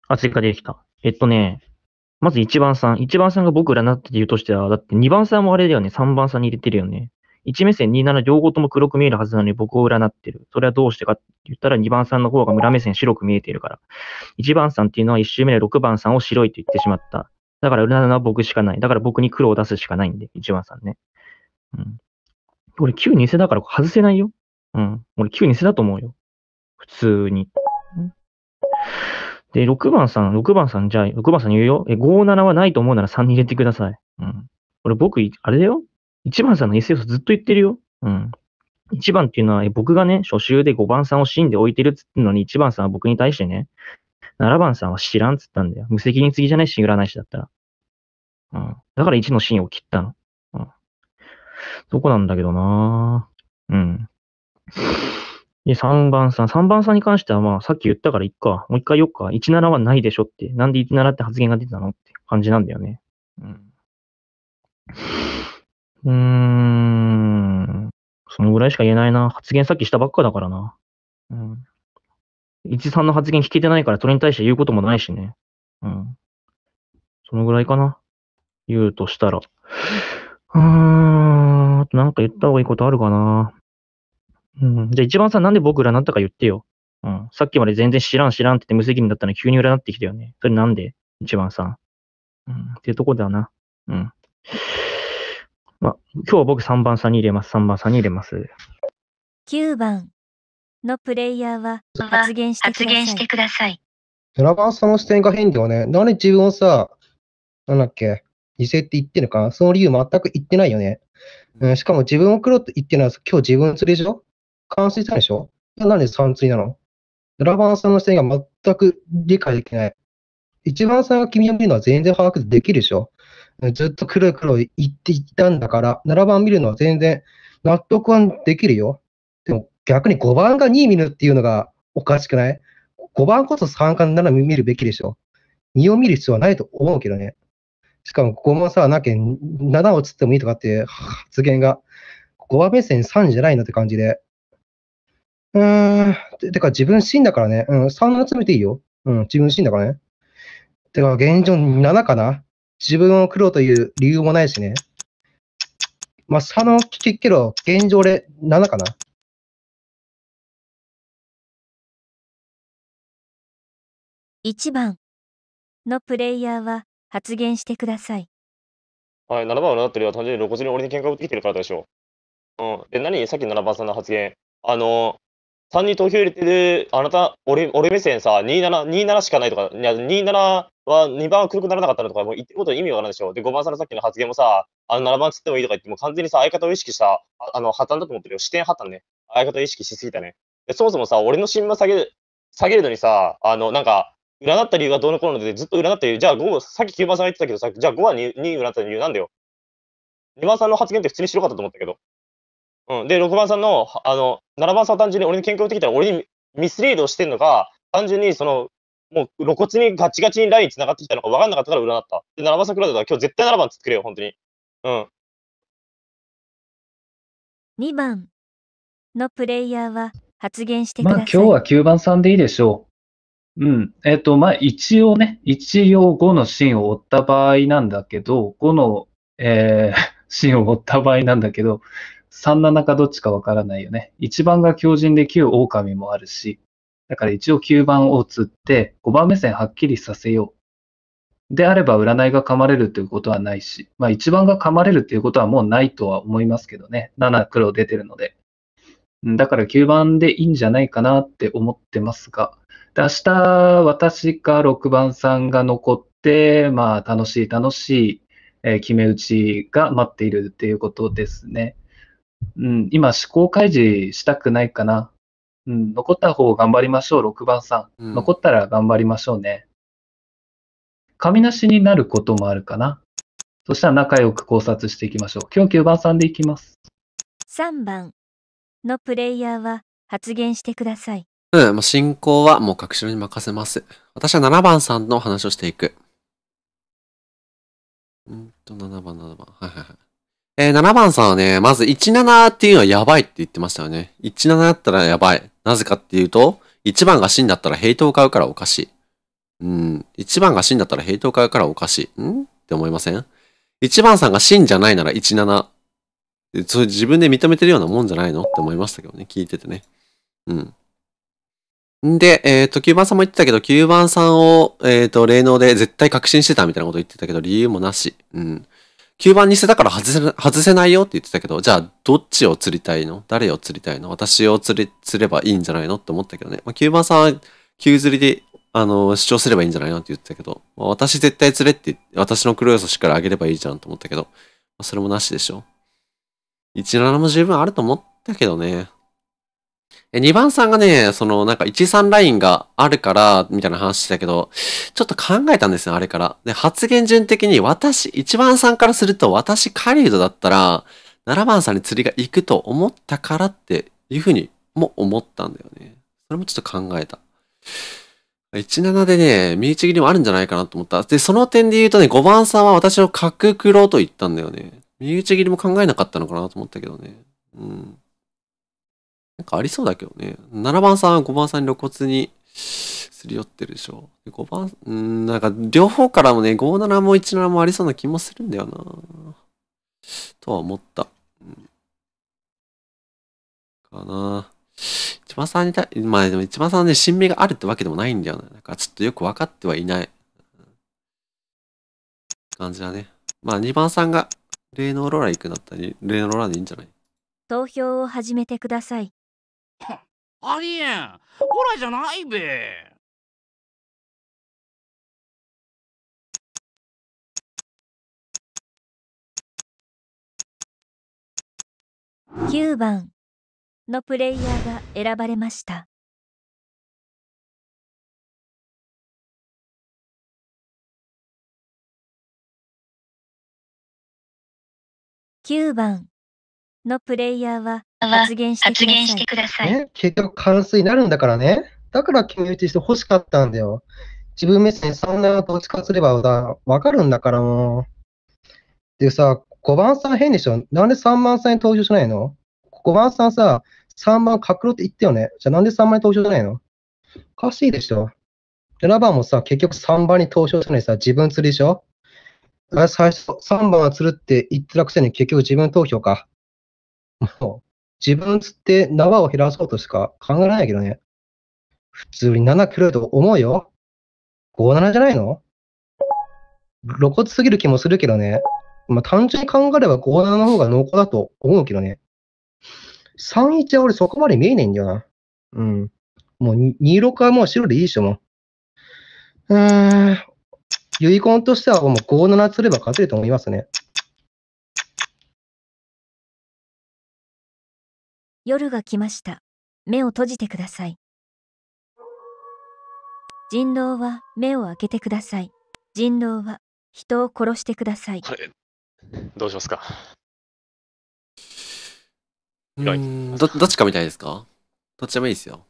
あ、追加できた。えっとね、まず1番さん。1番さんが僕らなって言うとしては、だって2番さんもあれだよね。3番さんに入れてるよね。1目線27両方とも黒く見えるはずなのに僕を占ってる。それはどうしてかって言ったら2番さんの方が村目線白く見えているから。1番さんっていうのは1周目で6番さんを白いと言ってしまった。だから占うのは僕しかない。だから僕に黒を出すしかないんで、1番さんね。うん。俺9偽だから外せないよ。うん。俺9偽だと思うよ。普通に。うんで、6番さん、6番さん、じゃあ、6番さんに言うよ。え、57はないと思うなら3に入れてください。うん。俺、僕、あれだよ。1番さんの SF ずっと言ってるよ。うん。1番っていうのは、僕がね、初週で5番さんを死んで置いてるっつってのに、1番さんは僕に対してね、7番さんは知らんっつったんだよ。無責任すぎじゃないし、占い師だったら。うん。だから1のシーンを切ったの。うん。そこなんだけどなうん。で、3番さん。3番さんに関しては、まあ、さっき言ったからいっか。もう一回言おっか。17はないでしょって。なんで17って発言が出てたのって感じなんだよね。うん。うーん。そのぐらいしか言えないな。発言さっきしたばっかだからな。うん。13の発言聞けてないから、それに対して言うこともないしね。うん。そのぐらいかな。言うとしたら。うーん。あとなんか言った方がいいことあるかな。うん。じゃあ一番さ、なんで僕占ったか言ってよ。うん。さっきまで全然知らん知らんって言って無責任だったのに急に占ってきたよね。それなんで一番さ。うん。っていうとこだな。うん。まあ、今日は僕3番さんに入れます。3番さんに入れます。9番のプレイヤーは発言してください。7番さんの視点が変だよね。なんで自分をさ、なんだっけ、犠牲って言ってるのかその理由全く言ってないよね。うん、しかも自分を黒って言ってるのは今日自分連れでしょ冠水したでしょなんで三水なのラバさんの視点が全く理解できない。一番さんが君を見るのは全然把握できるでしょずっと黒い黒い言っていたんだから、7番見るのは全然納得はできるよ。でも逆に5番が2見るっていうのがおかしくない ?5 番こそ3か7見るべきでしょ。2を見る必要はないと思うけどね。しかも5番さ、なきゃ7をちってもいいとかって発言が、5番目線3じゃないのって感じで、うーん、ててか自分死んだからね。うん、3集めていいよ。うん、自分死んだからね。てか、現状7かな。自分を苦労うという理由もないしね。まあ、佐野聞けど、現状で7かな。1番のプレイヤーは発言してください。はい、7番のなってるは単純に露骨に俺に喧嘩を打ってきてるからでしょう。うん。で、何さっきの7番さんの発言。あの、3人投票入れてる、あなた、俺、俺目線さ、27、27しかないとか、27は2番は黒くならなかったのとか、もう言ってること意味わからないでしょ。で、5番さんのさっきの発言もさ、あの7番つってもいいとか言っても完全にさ、相方を意識した、ああの、破綻だと思ってるよ。視点破綻ね。相方を意識しすぎたね。で、そもそもさ、俺の新聞下げる、下げるのにさ、あの、なんか、占った理由がどうのこうのでずっと占った理由、じゃあ5、さっき9番さんが言ってたけどさ、じゃあ5は 2, 2占った理由なんだよ。2番さんの発言って普通に白かったと思ったけど。うん、で、6番さんの、あの、7番さんは単純に俺に喧嘩を打ってきたら、俺にミスリードしてんのか、単純にその、もう露骨にガチガチにライン繋がってきたのか分かんなかったから占った。で、7番さんくらいだったら今日絶対7番つってくれよ、本当に。うん。2番のプレイヤーは発言してください。まあ今日は9番さんでいいでしょう。うん。えっ、ー、と、まあ一応ね、一応5のシーンを追った場合なんだけど、5の、えー、シーンを追った場合なんだけど、37かどっちかわからないよね。1番が強靭で9狼もあるし、だから一応9番を釣って5番目線はっきりさせよう。であれば占いが噛まれるということはないし、まあ1番が噛まれるということはもうないとは思いますけどね。7黒出てるので。だから9番でいいんじゃないかなって思ってますが、で明日私か6番さんが残って、まあ楽しい楽しい、決め打ちが待っているっていうことですね。うん、今、思考開示したくないかな。うん、残った方頑張りましょう、6番さん。残ったら頑張りましょうね。紙なしになることもあるかな。そしたら仲良く考察していきましょう。今日9番さんでいきます。3番のプレイヤーは発言してください。うん、進行はもう各種に任せます。私は7番さんの話をしていく。うんと、7番、7番。はいはいはい。えー、7番さんはね、まず17っていうのはやばいって言ってましたよね。17だったらやばい。なぜかっていうと、1番が死んだったらヘイトを買うからおかしい。うん。1番が死んだったらヘイトを買うからおかしい。んって思いません ?1 番さんが死んじゃないなら17。それ自分で認めてるようなもんじゃないのって思いましたけどね。聞いててね。うん。んで、えっ、ー、と、9番さんも言ってたけど、9番さんを、えっ、ー、と、霊能で絶対確信してたみたいなこと言ってたけど、理由もなし。うん。9番にしてたから外せ外せないよって言ってたけど、じゃあどっちを釣りたいの誰を釣りたいの私を釣り、釣ればいいんじゃないのって思ったけどね。まあ、9番さん、は急釣りで、あの、主張すればいいんじゃないのって言ってたけど、まあ、私絶対釣れって、私の黒要素しっかり上げればいいじゃんと思ったけど、まあ、それもなしでしょ。17も十分あると思ったけどね。2番さんがね、そのなんか1、3ラインがあるから、みたいな話してたけど、ちょっと考えたんですよ、あれから。で、発言順的に私、1番さんからすると私、カリウドだったら、7番さんに釣りが行くと思ったからっていうふうにも思ったんだよね。それもちょっと考えた。17でね、身内切りもあるんじゃないかなと思った。で、その点で言うとね、5番さんは私を角黒と言ったんだよね。身内切りも考えなかったのかなと思ったけどね。うん。なんかありそうだけどね。7番さん、は5番さんに露骨にすり寄ってるでしょ。5番、うんなんか両方からもね、57も17もありそうな気もするんだよな。とは思った。うん、かな。一番さんに対、まあでも一番さんね、新名があるってわけでもないんだよな。なんかちょっとよく分かってはいない。感じだね。まあ2番さんが、例のローラ行くなったら、例のローラでいいんじゃない投票を始めてください。ありえんほらじゃないべ9番のプレイヤーが選ばれました9番のプレイヤーは発言してください。ね、結局完遂になるんだからね。だから君打ちして欲しかったんだよ。自分目線そんなどっちかすればだかるんだからもう。でさ、5番さん変でしょなんで3番さんに投票しないの ?5 番さんさ、3番くろって言ったよね。じゃあなんで3番に投票しないのおかしいでしょ。7番もさ、結局3番に投票しないさ、自分釣りでしょ最初3番は釣るって言ってたくせに結局自分投票か。もう、自分つって縄を減らそうとしか考えないけどね。普通に7キロと思うよ。57じゃないの露骨すぎる気もするけどね。まあ、単純に考えれば57の方が濃厚だと思うけどね。31は俺そこまで見えねえんだよな。うん。もう26はもう白でいいでしょ、もう。うーん。遺言としてはもう57釣れば勝てると思いますね。夜が来ました。目を閉じてください。人狼は目を開けてください。人狼は人を殺してください。これ、どうしますかうんど、どっちかみたいですかどっちでもいいですよ。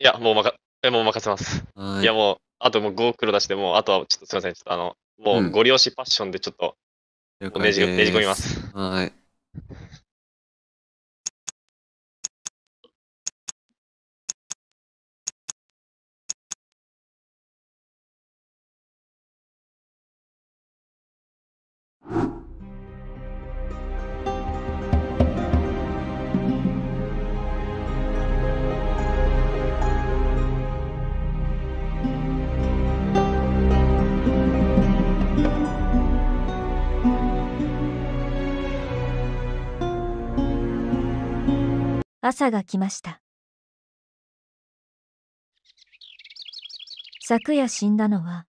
いや、もう任、ま、もう任せます。いや、もう、あともう5黒出して、もう、あとはちょっとすみません。ちょっとあの、もうご利用しパッションでちょっと、ねじ、ねじ込みます。はい。朝が来ました昨夜死んだのは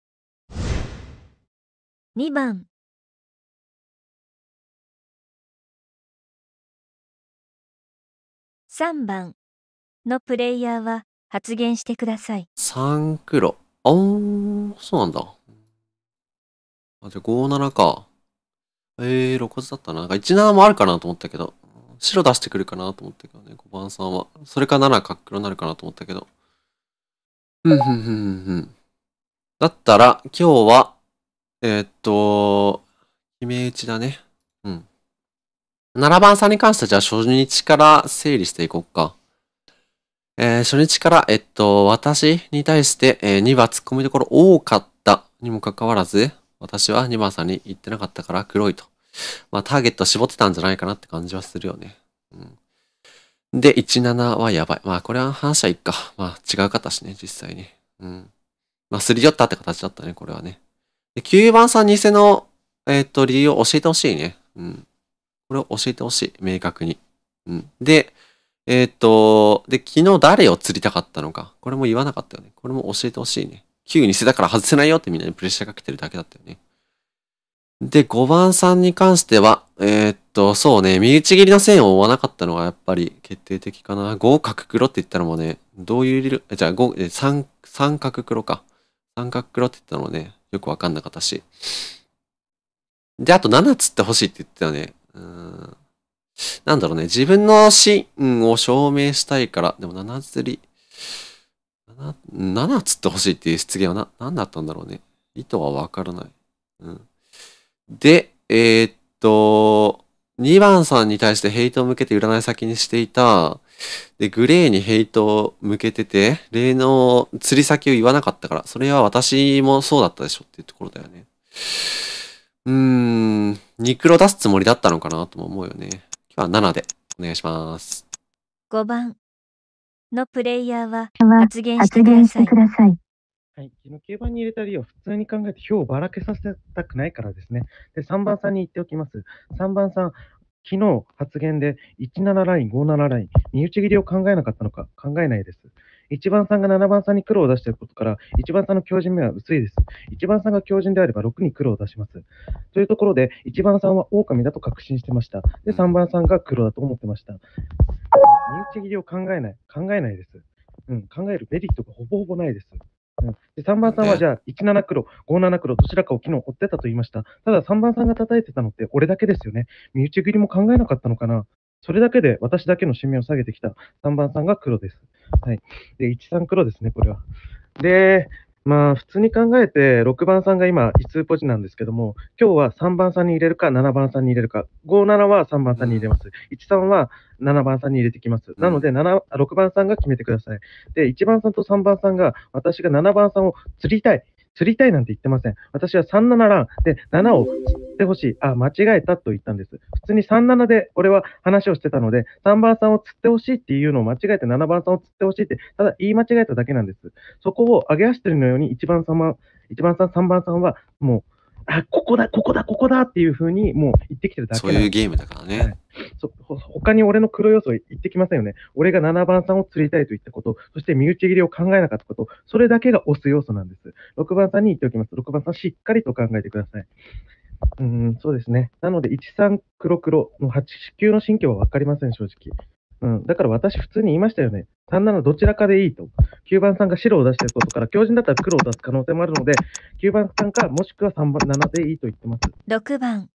2番3番のプレイヤーは発言してください3黒あーそうなんだあじゃあ57かえー、露骨だったな。なんか17もあるかなと思ったけど。白出してくるかなと思ってからね、5番さんは。それか7か黒になるかなと思ったけど。うん、うん、うん、うん。だったら、今日は、えー、っと、決め打ちだね。うん。7番さんに関しては、じゃあ初日から整理していこうか。えー、初日から、えっと、私に対して、えー、2番突っ込みどころ多かったにもかかわらず、私は2番さんに言ってなかったから黒いと。まあ、ターゲット絞ってたんじゃないかなって感じはするよね。うん。で、17はやばい。まあ、これは反射いっか。まあ、違うしね、実際に。うん。まあ、すり寄ったって形だったね、これはね。で、9番さん偽の、えっ、と、理由を教えてほしいね。うん。これを教えてほしい。明確に。うん。で、えっ、と、で、昨日誰を釣りたかったのか。これも言わなかったよね。これも教えてほしいね。9偽だから外せないよってみんなにプレッシャーかけてるだけだったよね。で、5番さんに関しては、えー、っと、そうね、身内切りの線を追わなかったのがやっぱり決定的かな。5角黒って言ったのもね、どういう理論、じゃあ5、3、三角黒か。三角黒って言ったのもね、よくわかんなかったし。で、あと7つって欲しいって言ってたよね。うん。なんだろうね、自分のシを証明したいから、でも7釣り、7, 7つって欲しいっていう出現はな、何だったんだろうね。意図はわからない。うん。で、えー、っと、2番さんに対してヘイトを向けて占い先にしていた、で、グレーにヘイトを向けてて、例の釣り先を言わなかったから、それは私もそうだったでしょっていうところだよね。うーん、ニクロ出すつもりだったのかなとも思うよね。今日は7でお願いします。5番のプレイヤーは発言してください。はい、昨日9番に入れた理由は普通に考えて票をばらけさせたくないからですね。で、3番さんに言っておきます。3番さん、昨日発言で17ライン、57ライン、身内切りを考えなかったのか考えないです。1番さんが7番さんに黒を出していることから、1番さんの強靭目は薄いです。1番さんが強靭であれば6に黒を出します。というところで、1番さんは狼だと確信してました。で、3番さんが黒だと思ってました。身内切りを考えない、考えないです。うん、考えるメリットがほぼほぼないです。で3番さんはじゃあ、17黒、57黒、どちらかを昨日追ってたと言いました。ただ3番さんが叩いてたのって俺だけですよね。身内切りも考えなかったのかな。それだけで私だけの締めを下げてきた3番さんが黒です。はい。で、13黒ですね、これは。で、まあ、普通に考えて、6番さんが今、一通ポジなんですけども、今日は3番さんに入れるか、7番さんに入れるか、57は3番さんに入れます、13は7番さんに入れてきます、なので7、6番さんが決めてください。で、1番さんと3番さんが、私が7番さんを釣りたい、釣りたいなんて言ってません。私は37ランで7を釣ってほしい。あ、間違えたと言ったんです。普通に37で俺は話をしてたので、3番さんを釣ってほしいっていうのを間違えて7番さんを釣ってほしいって、ただ言い間違えただけなんです。そこを上げ足取りのように1番様、1番さん、3番さんはもう、あ、ここだ、ここだ、ここだっていうふうに、もう言ってきてるだけそういうゲームだからね。はいそ他に俺の黒要素言ってきませんよね。俺が7番さんを釣りたいと言ったこと、そして身内切りを考えなかったこと、それだけが押す要素なんです。6番さんに言っておきます。6番さん、しっかりと考えてください。うん、そうですね。なので、1、3、黒黒、の8、9の心境は分かりません、正直。うん、だから私、普通に言いましたよね。3 7どちらかでいいと。9番さんが白を出してることから、強人だったら黒を出す可能性もあるので、9番さんか、もしくは3番7でいいと言ってます。6番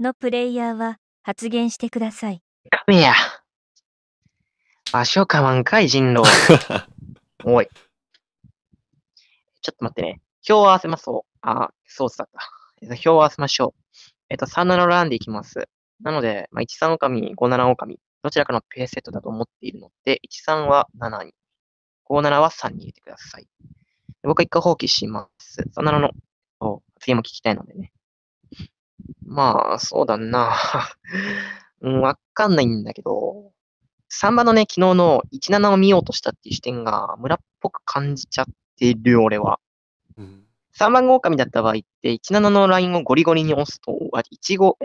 のプレイヤーは発言してください。神や。場所かわんかい、人狼。おい。ちょっと待ってね。表を合わせますあ、そうだった。表を合わせましょう。えっと、37ランでいきます。なので、まあ、13狼、57狼。どちらかのペースセットだと思っているので、13は7に、57は3に入れてください。僕は一回放棄します。37の、次も聞きたいのでね。まあ、そうだな。うん、わかんないんだけど、3番のね、昨日の17を見ようとしたっていう視点が村っぽく感じちゃってる、俺は。うん、3番が狼だった場合って、17のラインをゴリゴリに押すと、あ、15、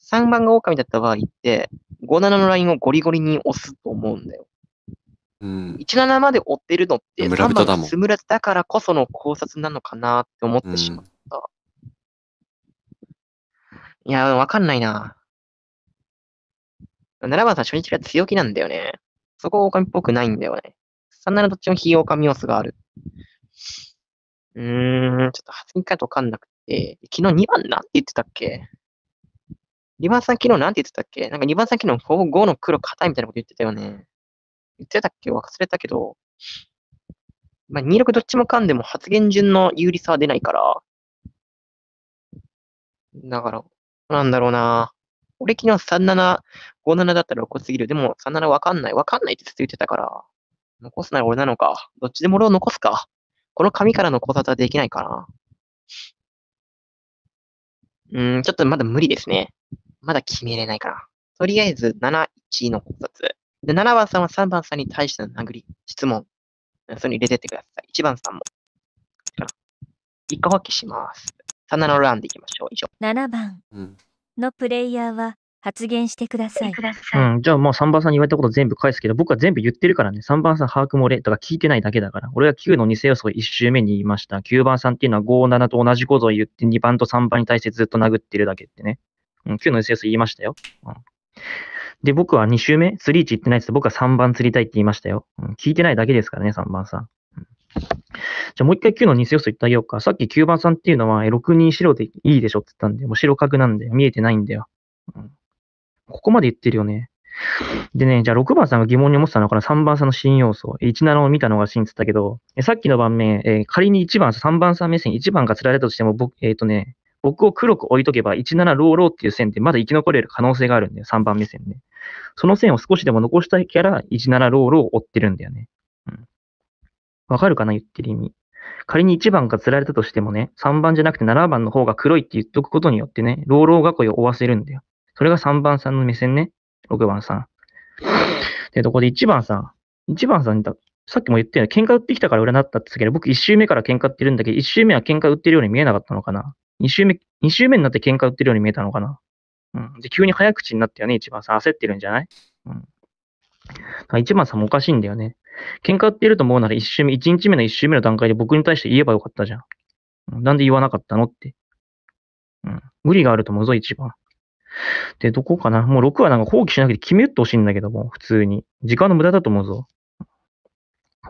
3番が狼だった場合って、57のラインをゴリゴリに押すと思うんだよ。うん、17まで追ってるのって、村人だもん。だからこその考察なのかなって思ってしまった。うん、いや、わかんないな。7番さん初日は強気なんだよね。そこ狼っぽくないんだよね。37どっちも非狼要素がある。うーん、ちょっと発言かとわかんなくて。昨日2番なんて言ってたっけ2番さん昨日なんて言ってたっけなんか2番さん昨日5の黒硬いみたいなこと言ってたよね。言ってたっけ忘れたけど、まあ、26どっちもかんでも発言順の有利さは出ないから、だから、なんだろうな。俺昨日37、57だったら怒すぎる。でも37わかんない。わかんないって言ってたから、残すなら俺なのか。どっちでも俺を残すか。この紙からの考察はできないかな。うん、ちょっとまだ無理ですね。まだ決めれないから。とりあえず、7、1の考察。で、7番さんは3番さんに対しての殴り、質問。それに入れてってください。1番さんも。一個放きします。7のランでいきましょう。以上。7番のプレイヤーは発言してください。うん、じゃあもう3番さんに言われたこと全部返すけど、僕は全部言ってるからね。3番さん把握もれとか聞いてないだけだから。俺は9の偽予想1周目に言いました。9番さんっていうのは5、7と同じことを言って2番と3番に対してずっと殴ってるだけってね。うん、9の SS 言いましたよ。うん、で、僕は2周目、スリーチ行ってないって僕は3番釣りたいって言いましたよ。うん、聞いてないだけですからね、3番さん。うん、じゃあもう一回9の2セ要素言ってあげようか。さっき9番さんっていうのは6人白でいいでしょって言ったんで、もう白角なんで見えてないんだよ。うん、ここまで言ってるよね。でね、じゃあ6番さんが疑問に思ってたのかな、3番さんの新要素。17を見たのが新って言ったけど、さっきの盤面、えー、仮に1番、3番さん目線1番が釣られたとしても、僕、えっ、ー、とね、僕を黒く置いとけば、17ローローっていう線でまだ生き残れる可能性があるんだよ、3番目線で。その線を少しでも残したいから、17ローローを追ってるんだよね。うん。わかるかな言ってる意味。仮に1番が釣られたとしてもね、3番じゃなくて7番の方が黒いって言っとくことによってね、ローロー囲いを追わせるんだよ。それが3番さんの目線ね。6番さん。で、ここで1番さん。1番さんだ、さっきも言ったように喧嘩売ってきたから占ったって言ったけど、僕1周目から喧嘩売ってるんだけど、1周目は喧嘩売ってるように見えなかったのかな。2周目、2周目になって喧嘩売ってるように見えたのかな。うん。で、急に早口になったよね、一番さん。焦ってるんじゃないうん。一番さんもおかしいんだよね。喧嘩売ってると思うなら1周目、1日目の1周目の段階で僕に対して言えばよかったじゃん。うん、なんで言わなかったのって。うん。無理があると思うぞ、一番。で、どこかなもう6はなんか放棄しなくて決め打ってほしいんだけども、普通に。時間の無駄だと思うぞ。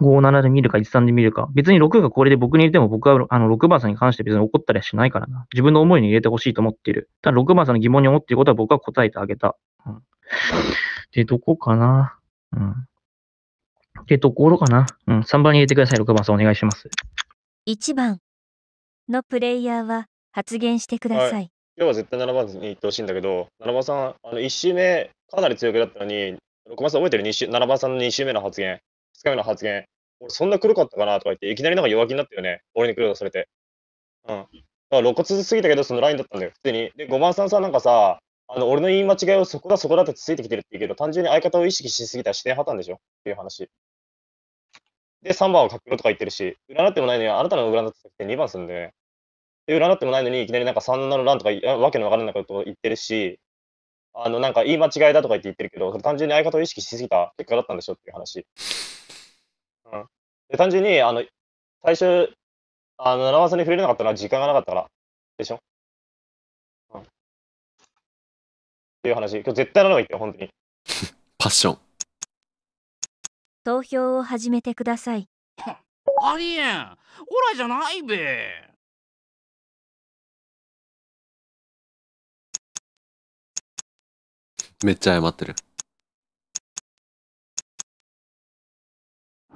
57で見るか、13で見るか。別に6がこれで僕に入れても僕はあの6番さんに関して別に怒ったりはしないからな。自分の思いに入れてほしいと思っている。ただ6番さんの疑問に思っていることは僕は答えてあげた。うん、で、どこかなうん。で、ところかなうん。3番に入れてください。6番さんお願いします。1番のプレイヤーは発言してください。はい、今日は絶対7番に行ってほしいんだけど、7番さん、あの1周目かなり強気だったのに、6番さん覚えてる周、7番さんの2周目の発言。使う発言。俺そんな黒かったかなとか言って、いきなりなんか弱気になったよね。俺に黒出されて。うん。だから露骨すぎたけど、そのラインだったんだよ、普通に。で、5番さんさ、なんかさ、あの、俺の言い間違いをそこだそこだってついてきてるって言うけど、単純に相方を意識しすぎたら視点破綻でしょっていう話。で、3番は書くよとか言ってるし、占ってもないのに、あなたの占ってて2番するんで、ね、で、占ってもないのに、いきなりなんか3の欄とか、わけのわからないことを言ってるし、あの、なんか言い間違いだとか言って言ってるけど、それ単純に相方を意識しすぎた結果だったんでしょっていう話。で単純に、あの、最初、あの、生さんに触れなかったのは時間がなかったから。でしょうん。っていう話。今日絶対なのが言って本当に。パッション。投票を始めてください。ありえん。オラじゃないべ。めっちゃ謝ってる。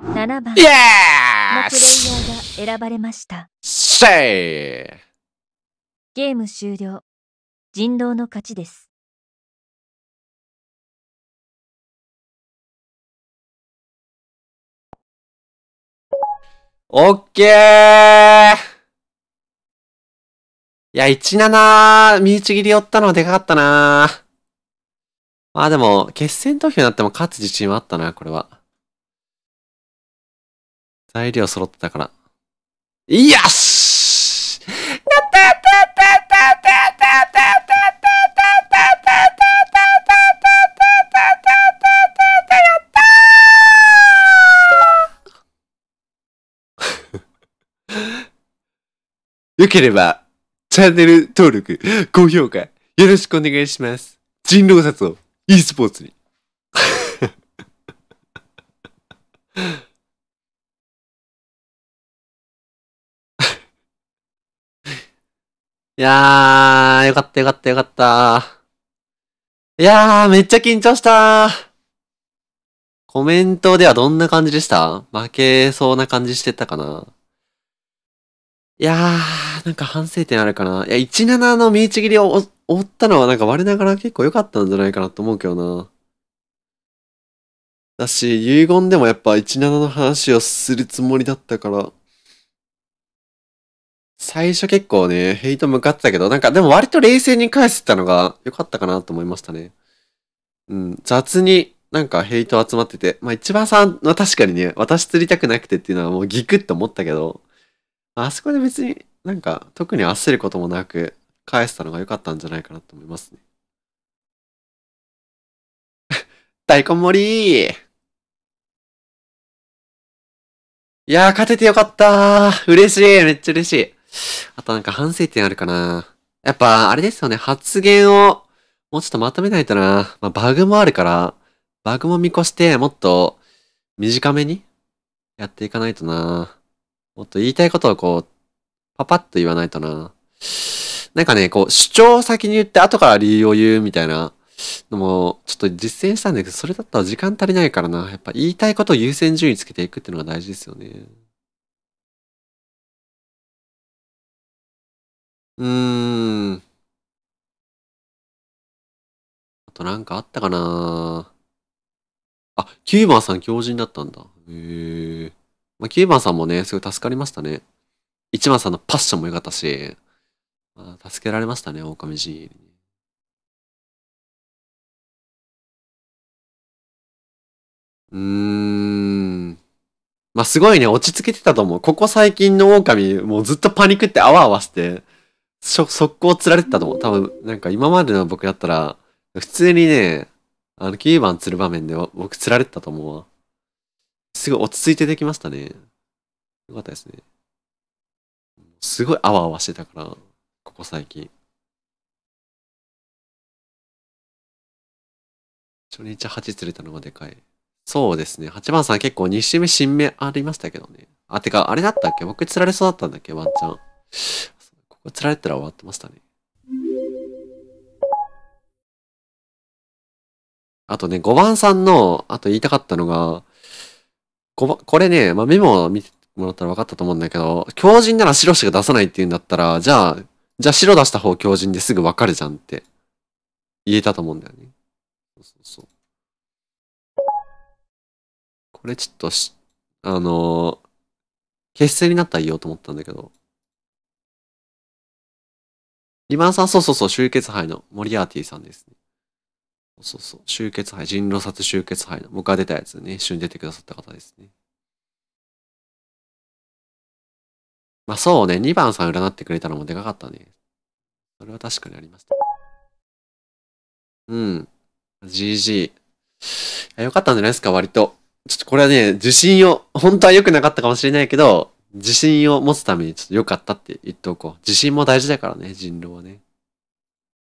7番プレイヤーが選ばれましたゲーム終了人狼の勝ちですオッケーいや、17、身内切り寄ったのはでかかったなまあでも、決戦投票になっても勝つ自信はあったな、これは。材料揃ってたから。よしよければ、チャンネル登録、高評価、よろしくお願いします。人狼殺を e スポーツに。いやー、よかったよかったよかった。いやー、めっちゃ緊張したコメントではどんな感じでした負けそうな感じしてたかないやー、なんか反省点あるかないや、17の身ち切りを追ったのはなんか我ながら結構良かったんじゃないかなと思うけどな。だし、遺言でもやっぱ17の話をするつもりだったから、最初結構ね、ヘイト向かってたけど、なんかでも割と冷静に返せたのが良かったかなと思いましたね。うん、雑になんかヘイト集まってて、まあ一番さんは確かにね、私釣りたくなくてっていうのはもうギクッと思ったけど、あそこで別になんか特に焦ることもなく返せたのが良かったんじゃないかなと思いますね。大根盛りいやー、勝ててよかったー嬉しいめっちゃ嬉しいあとなんか反省点あるかな。やっぱ、あれですよね、発言を、もうちょっとまとめないとな。まあ、バグもあるから、バグも見越して、もっと、短めに、やっていかないとな。もっと言いたいことをこう、パパッと言わないとな。なんかね、こう、主張を先に言って後から理由を言うみたいなのも、ちょっと実践したんだけど、それだったら時間足りないからな。やっぱ言いたいことを優先順位つけていくっていうのが大事ですよね。うーん。あとなんかあったかなあ、キューバーさん強靭だったんだ。へえ。まあ、キューバーさんもね、すごい助かりましたね。一番さんのパッションも良かったし、まあ、助けられましたね、狼爺に。うーん。まあ、すごいね、落ち着けてたと思う。ここ最近の狼、もうずっとパニックってあわあわして、速攻釣られてたと思う。多分、なんか今までの僕だったら、普通にね、あの、9番釣る場面で僕釣られてたと思うわ。すごい落ち着いてできましたね。よかったですね。すごいあわあわしてたから、ここ最近。初日8釣れたのがでかい。そうですね。8番さん結構2周目新目ありましたけどね。あ、てか、あれだったっけ僕釣られそうだったんだっけワンチャン。釣られたら終わってましたね。あとね、5番さんの、あと言いたかったのが、これね、まあ、メモを見てもらったら分かったと思うんだけど、強靭なら白しか出さないって言うんだったら、じゃあ、じゃあ白出した方強靭ですぐ分かるじゃんって言えたと思うんだよね。そうそうそう。これちょっとし、あのー、成になったら言おうと思ったんだけど、リマンさん、そうそうそう、集結杯のモリアーティさんですね。そうそうそう、集結杯、人狼殺集結杯の、僕が出たやつね、一緒に出てくださった方ですね。まあそうね、2番さん占ってくれたのもでかかったね。それは確かにありました。うん。GG。よかったんじゃないですか、割と。ちょっとこれはね、受信を、本当は良くなかったかもしれないけど、自信を持つためにちょっと良かったって言っておこう。自信も大事だからね、人狼はね。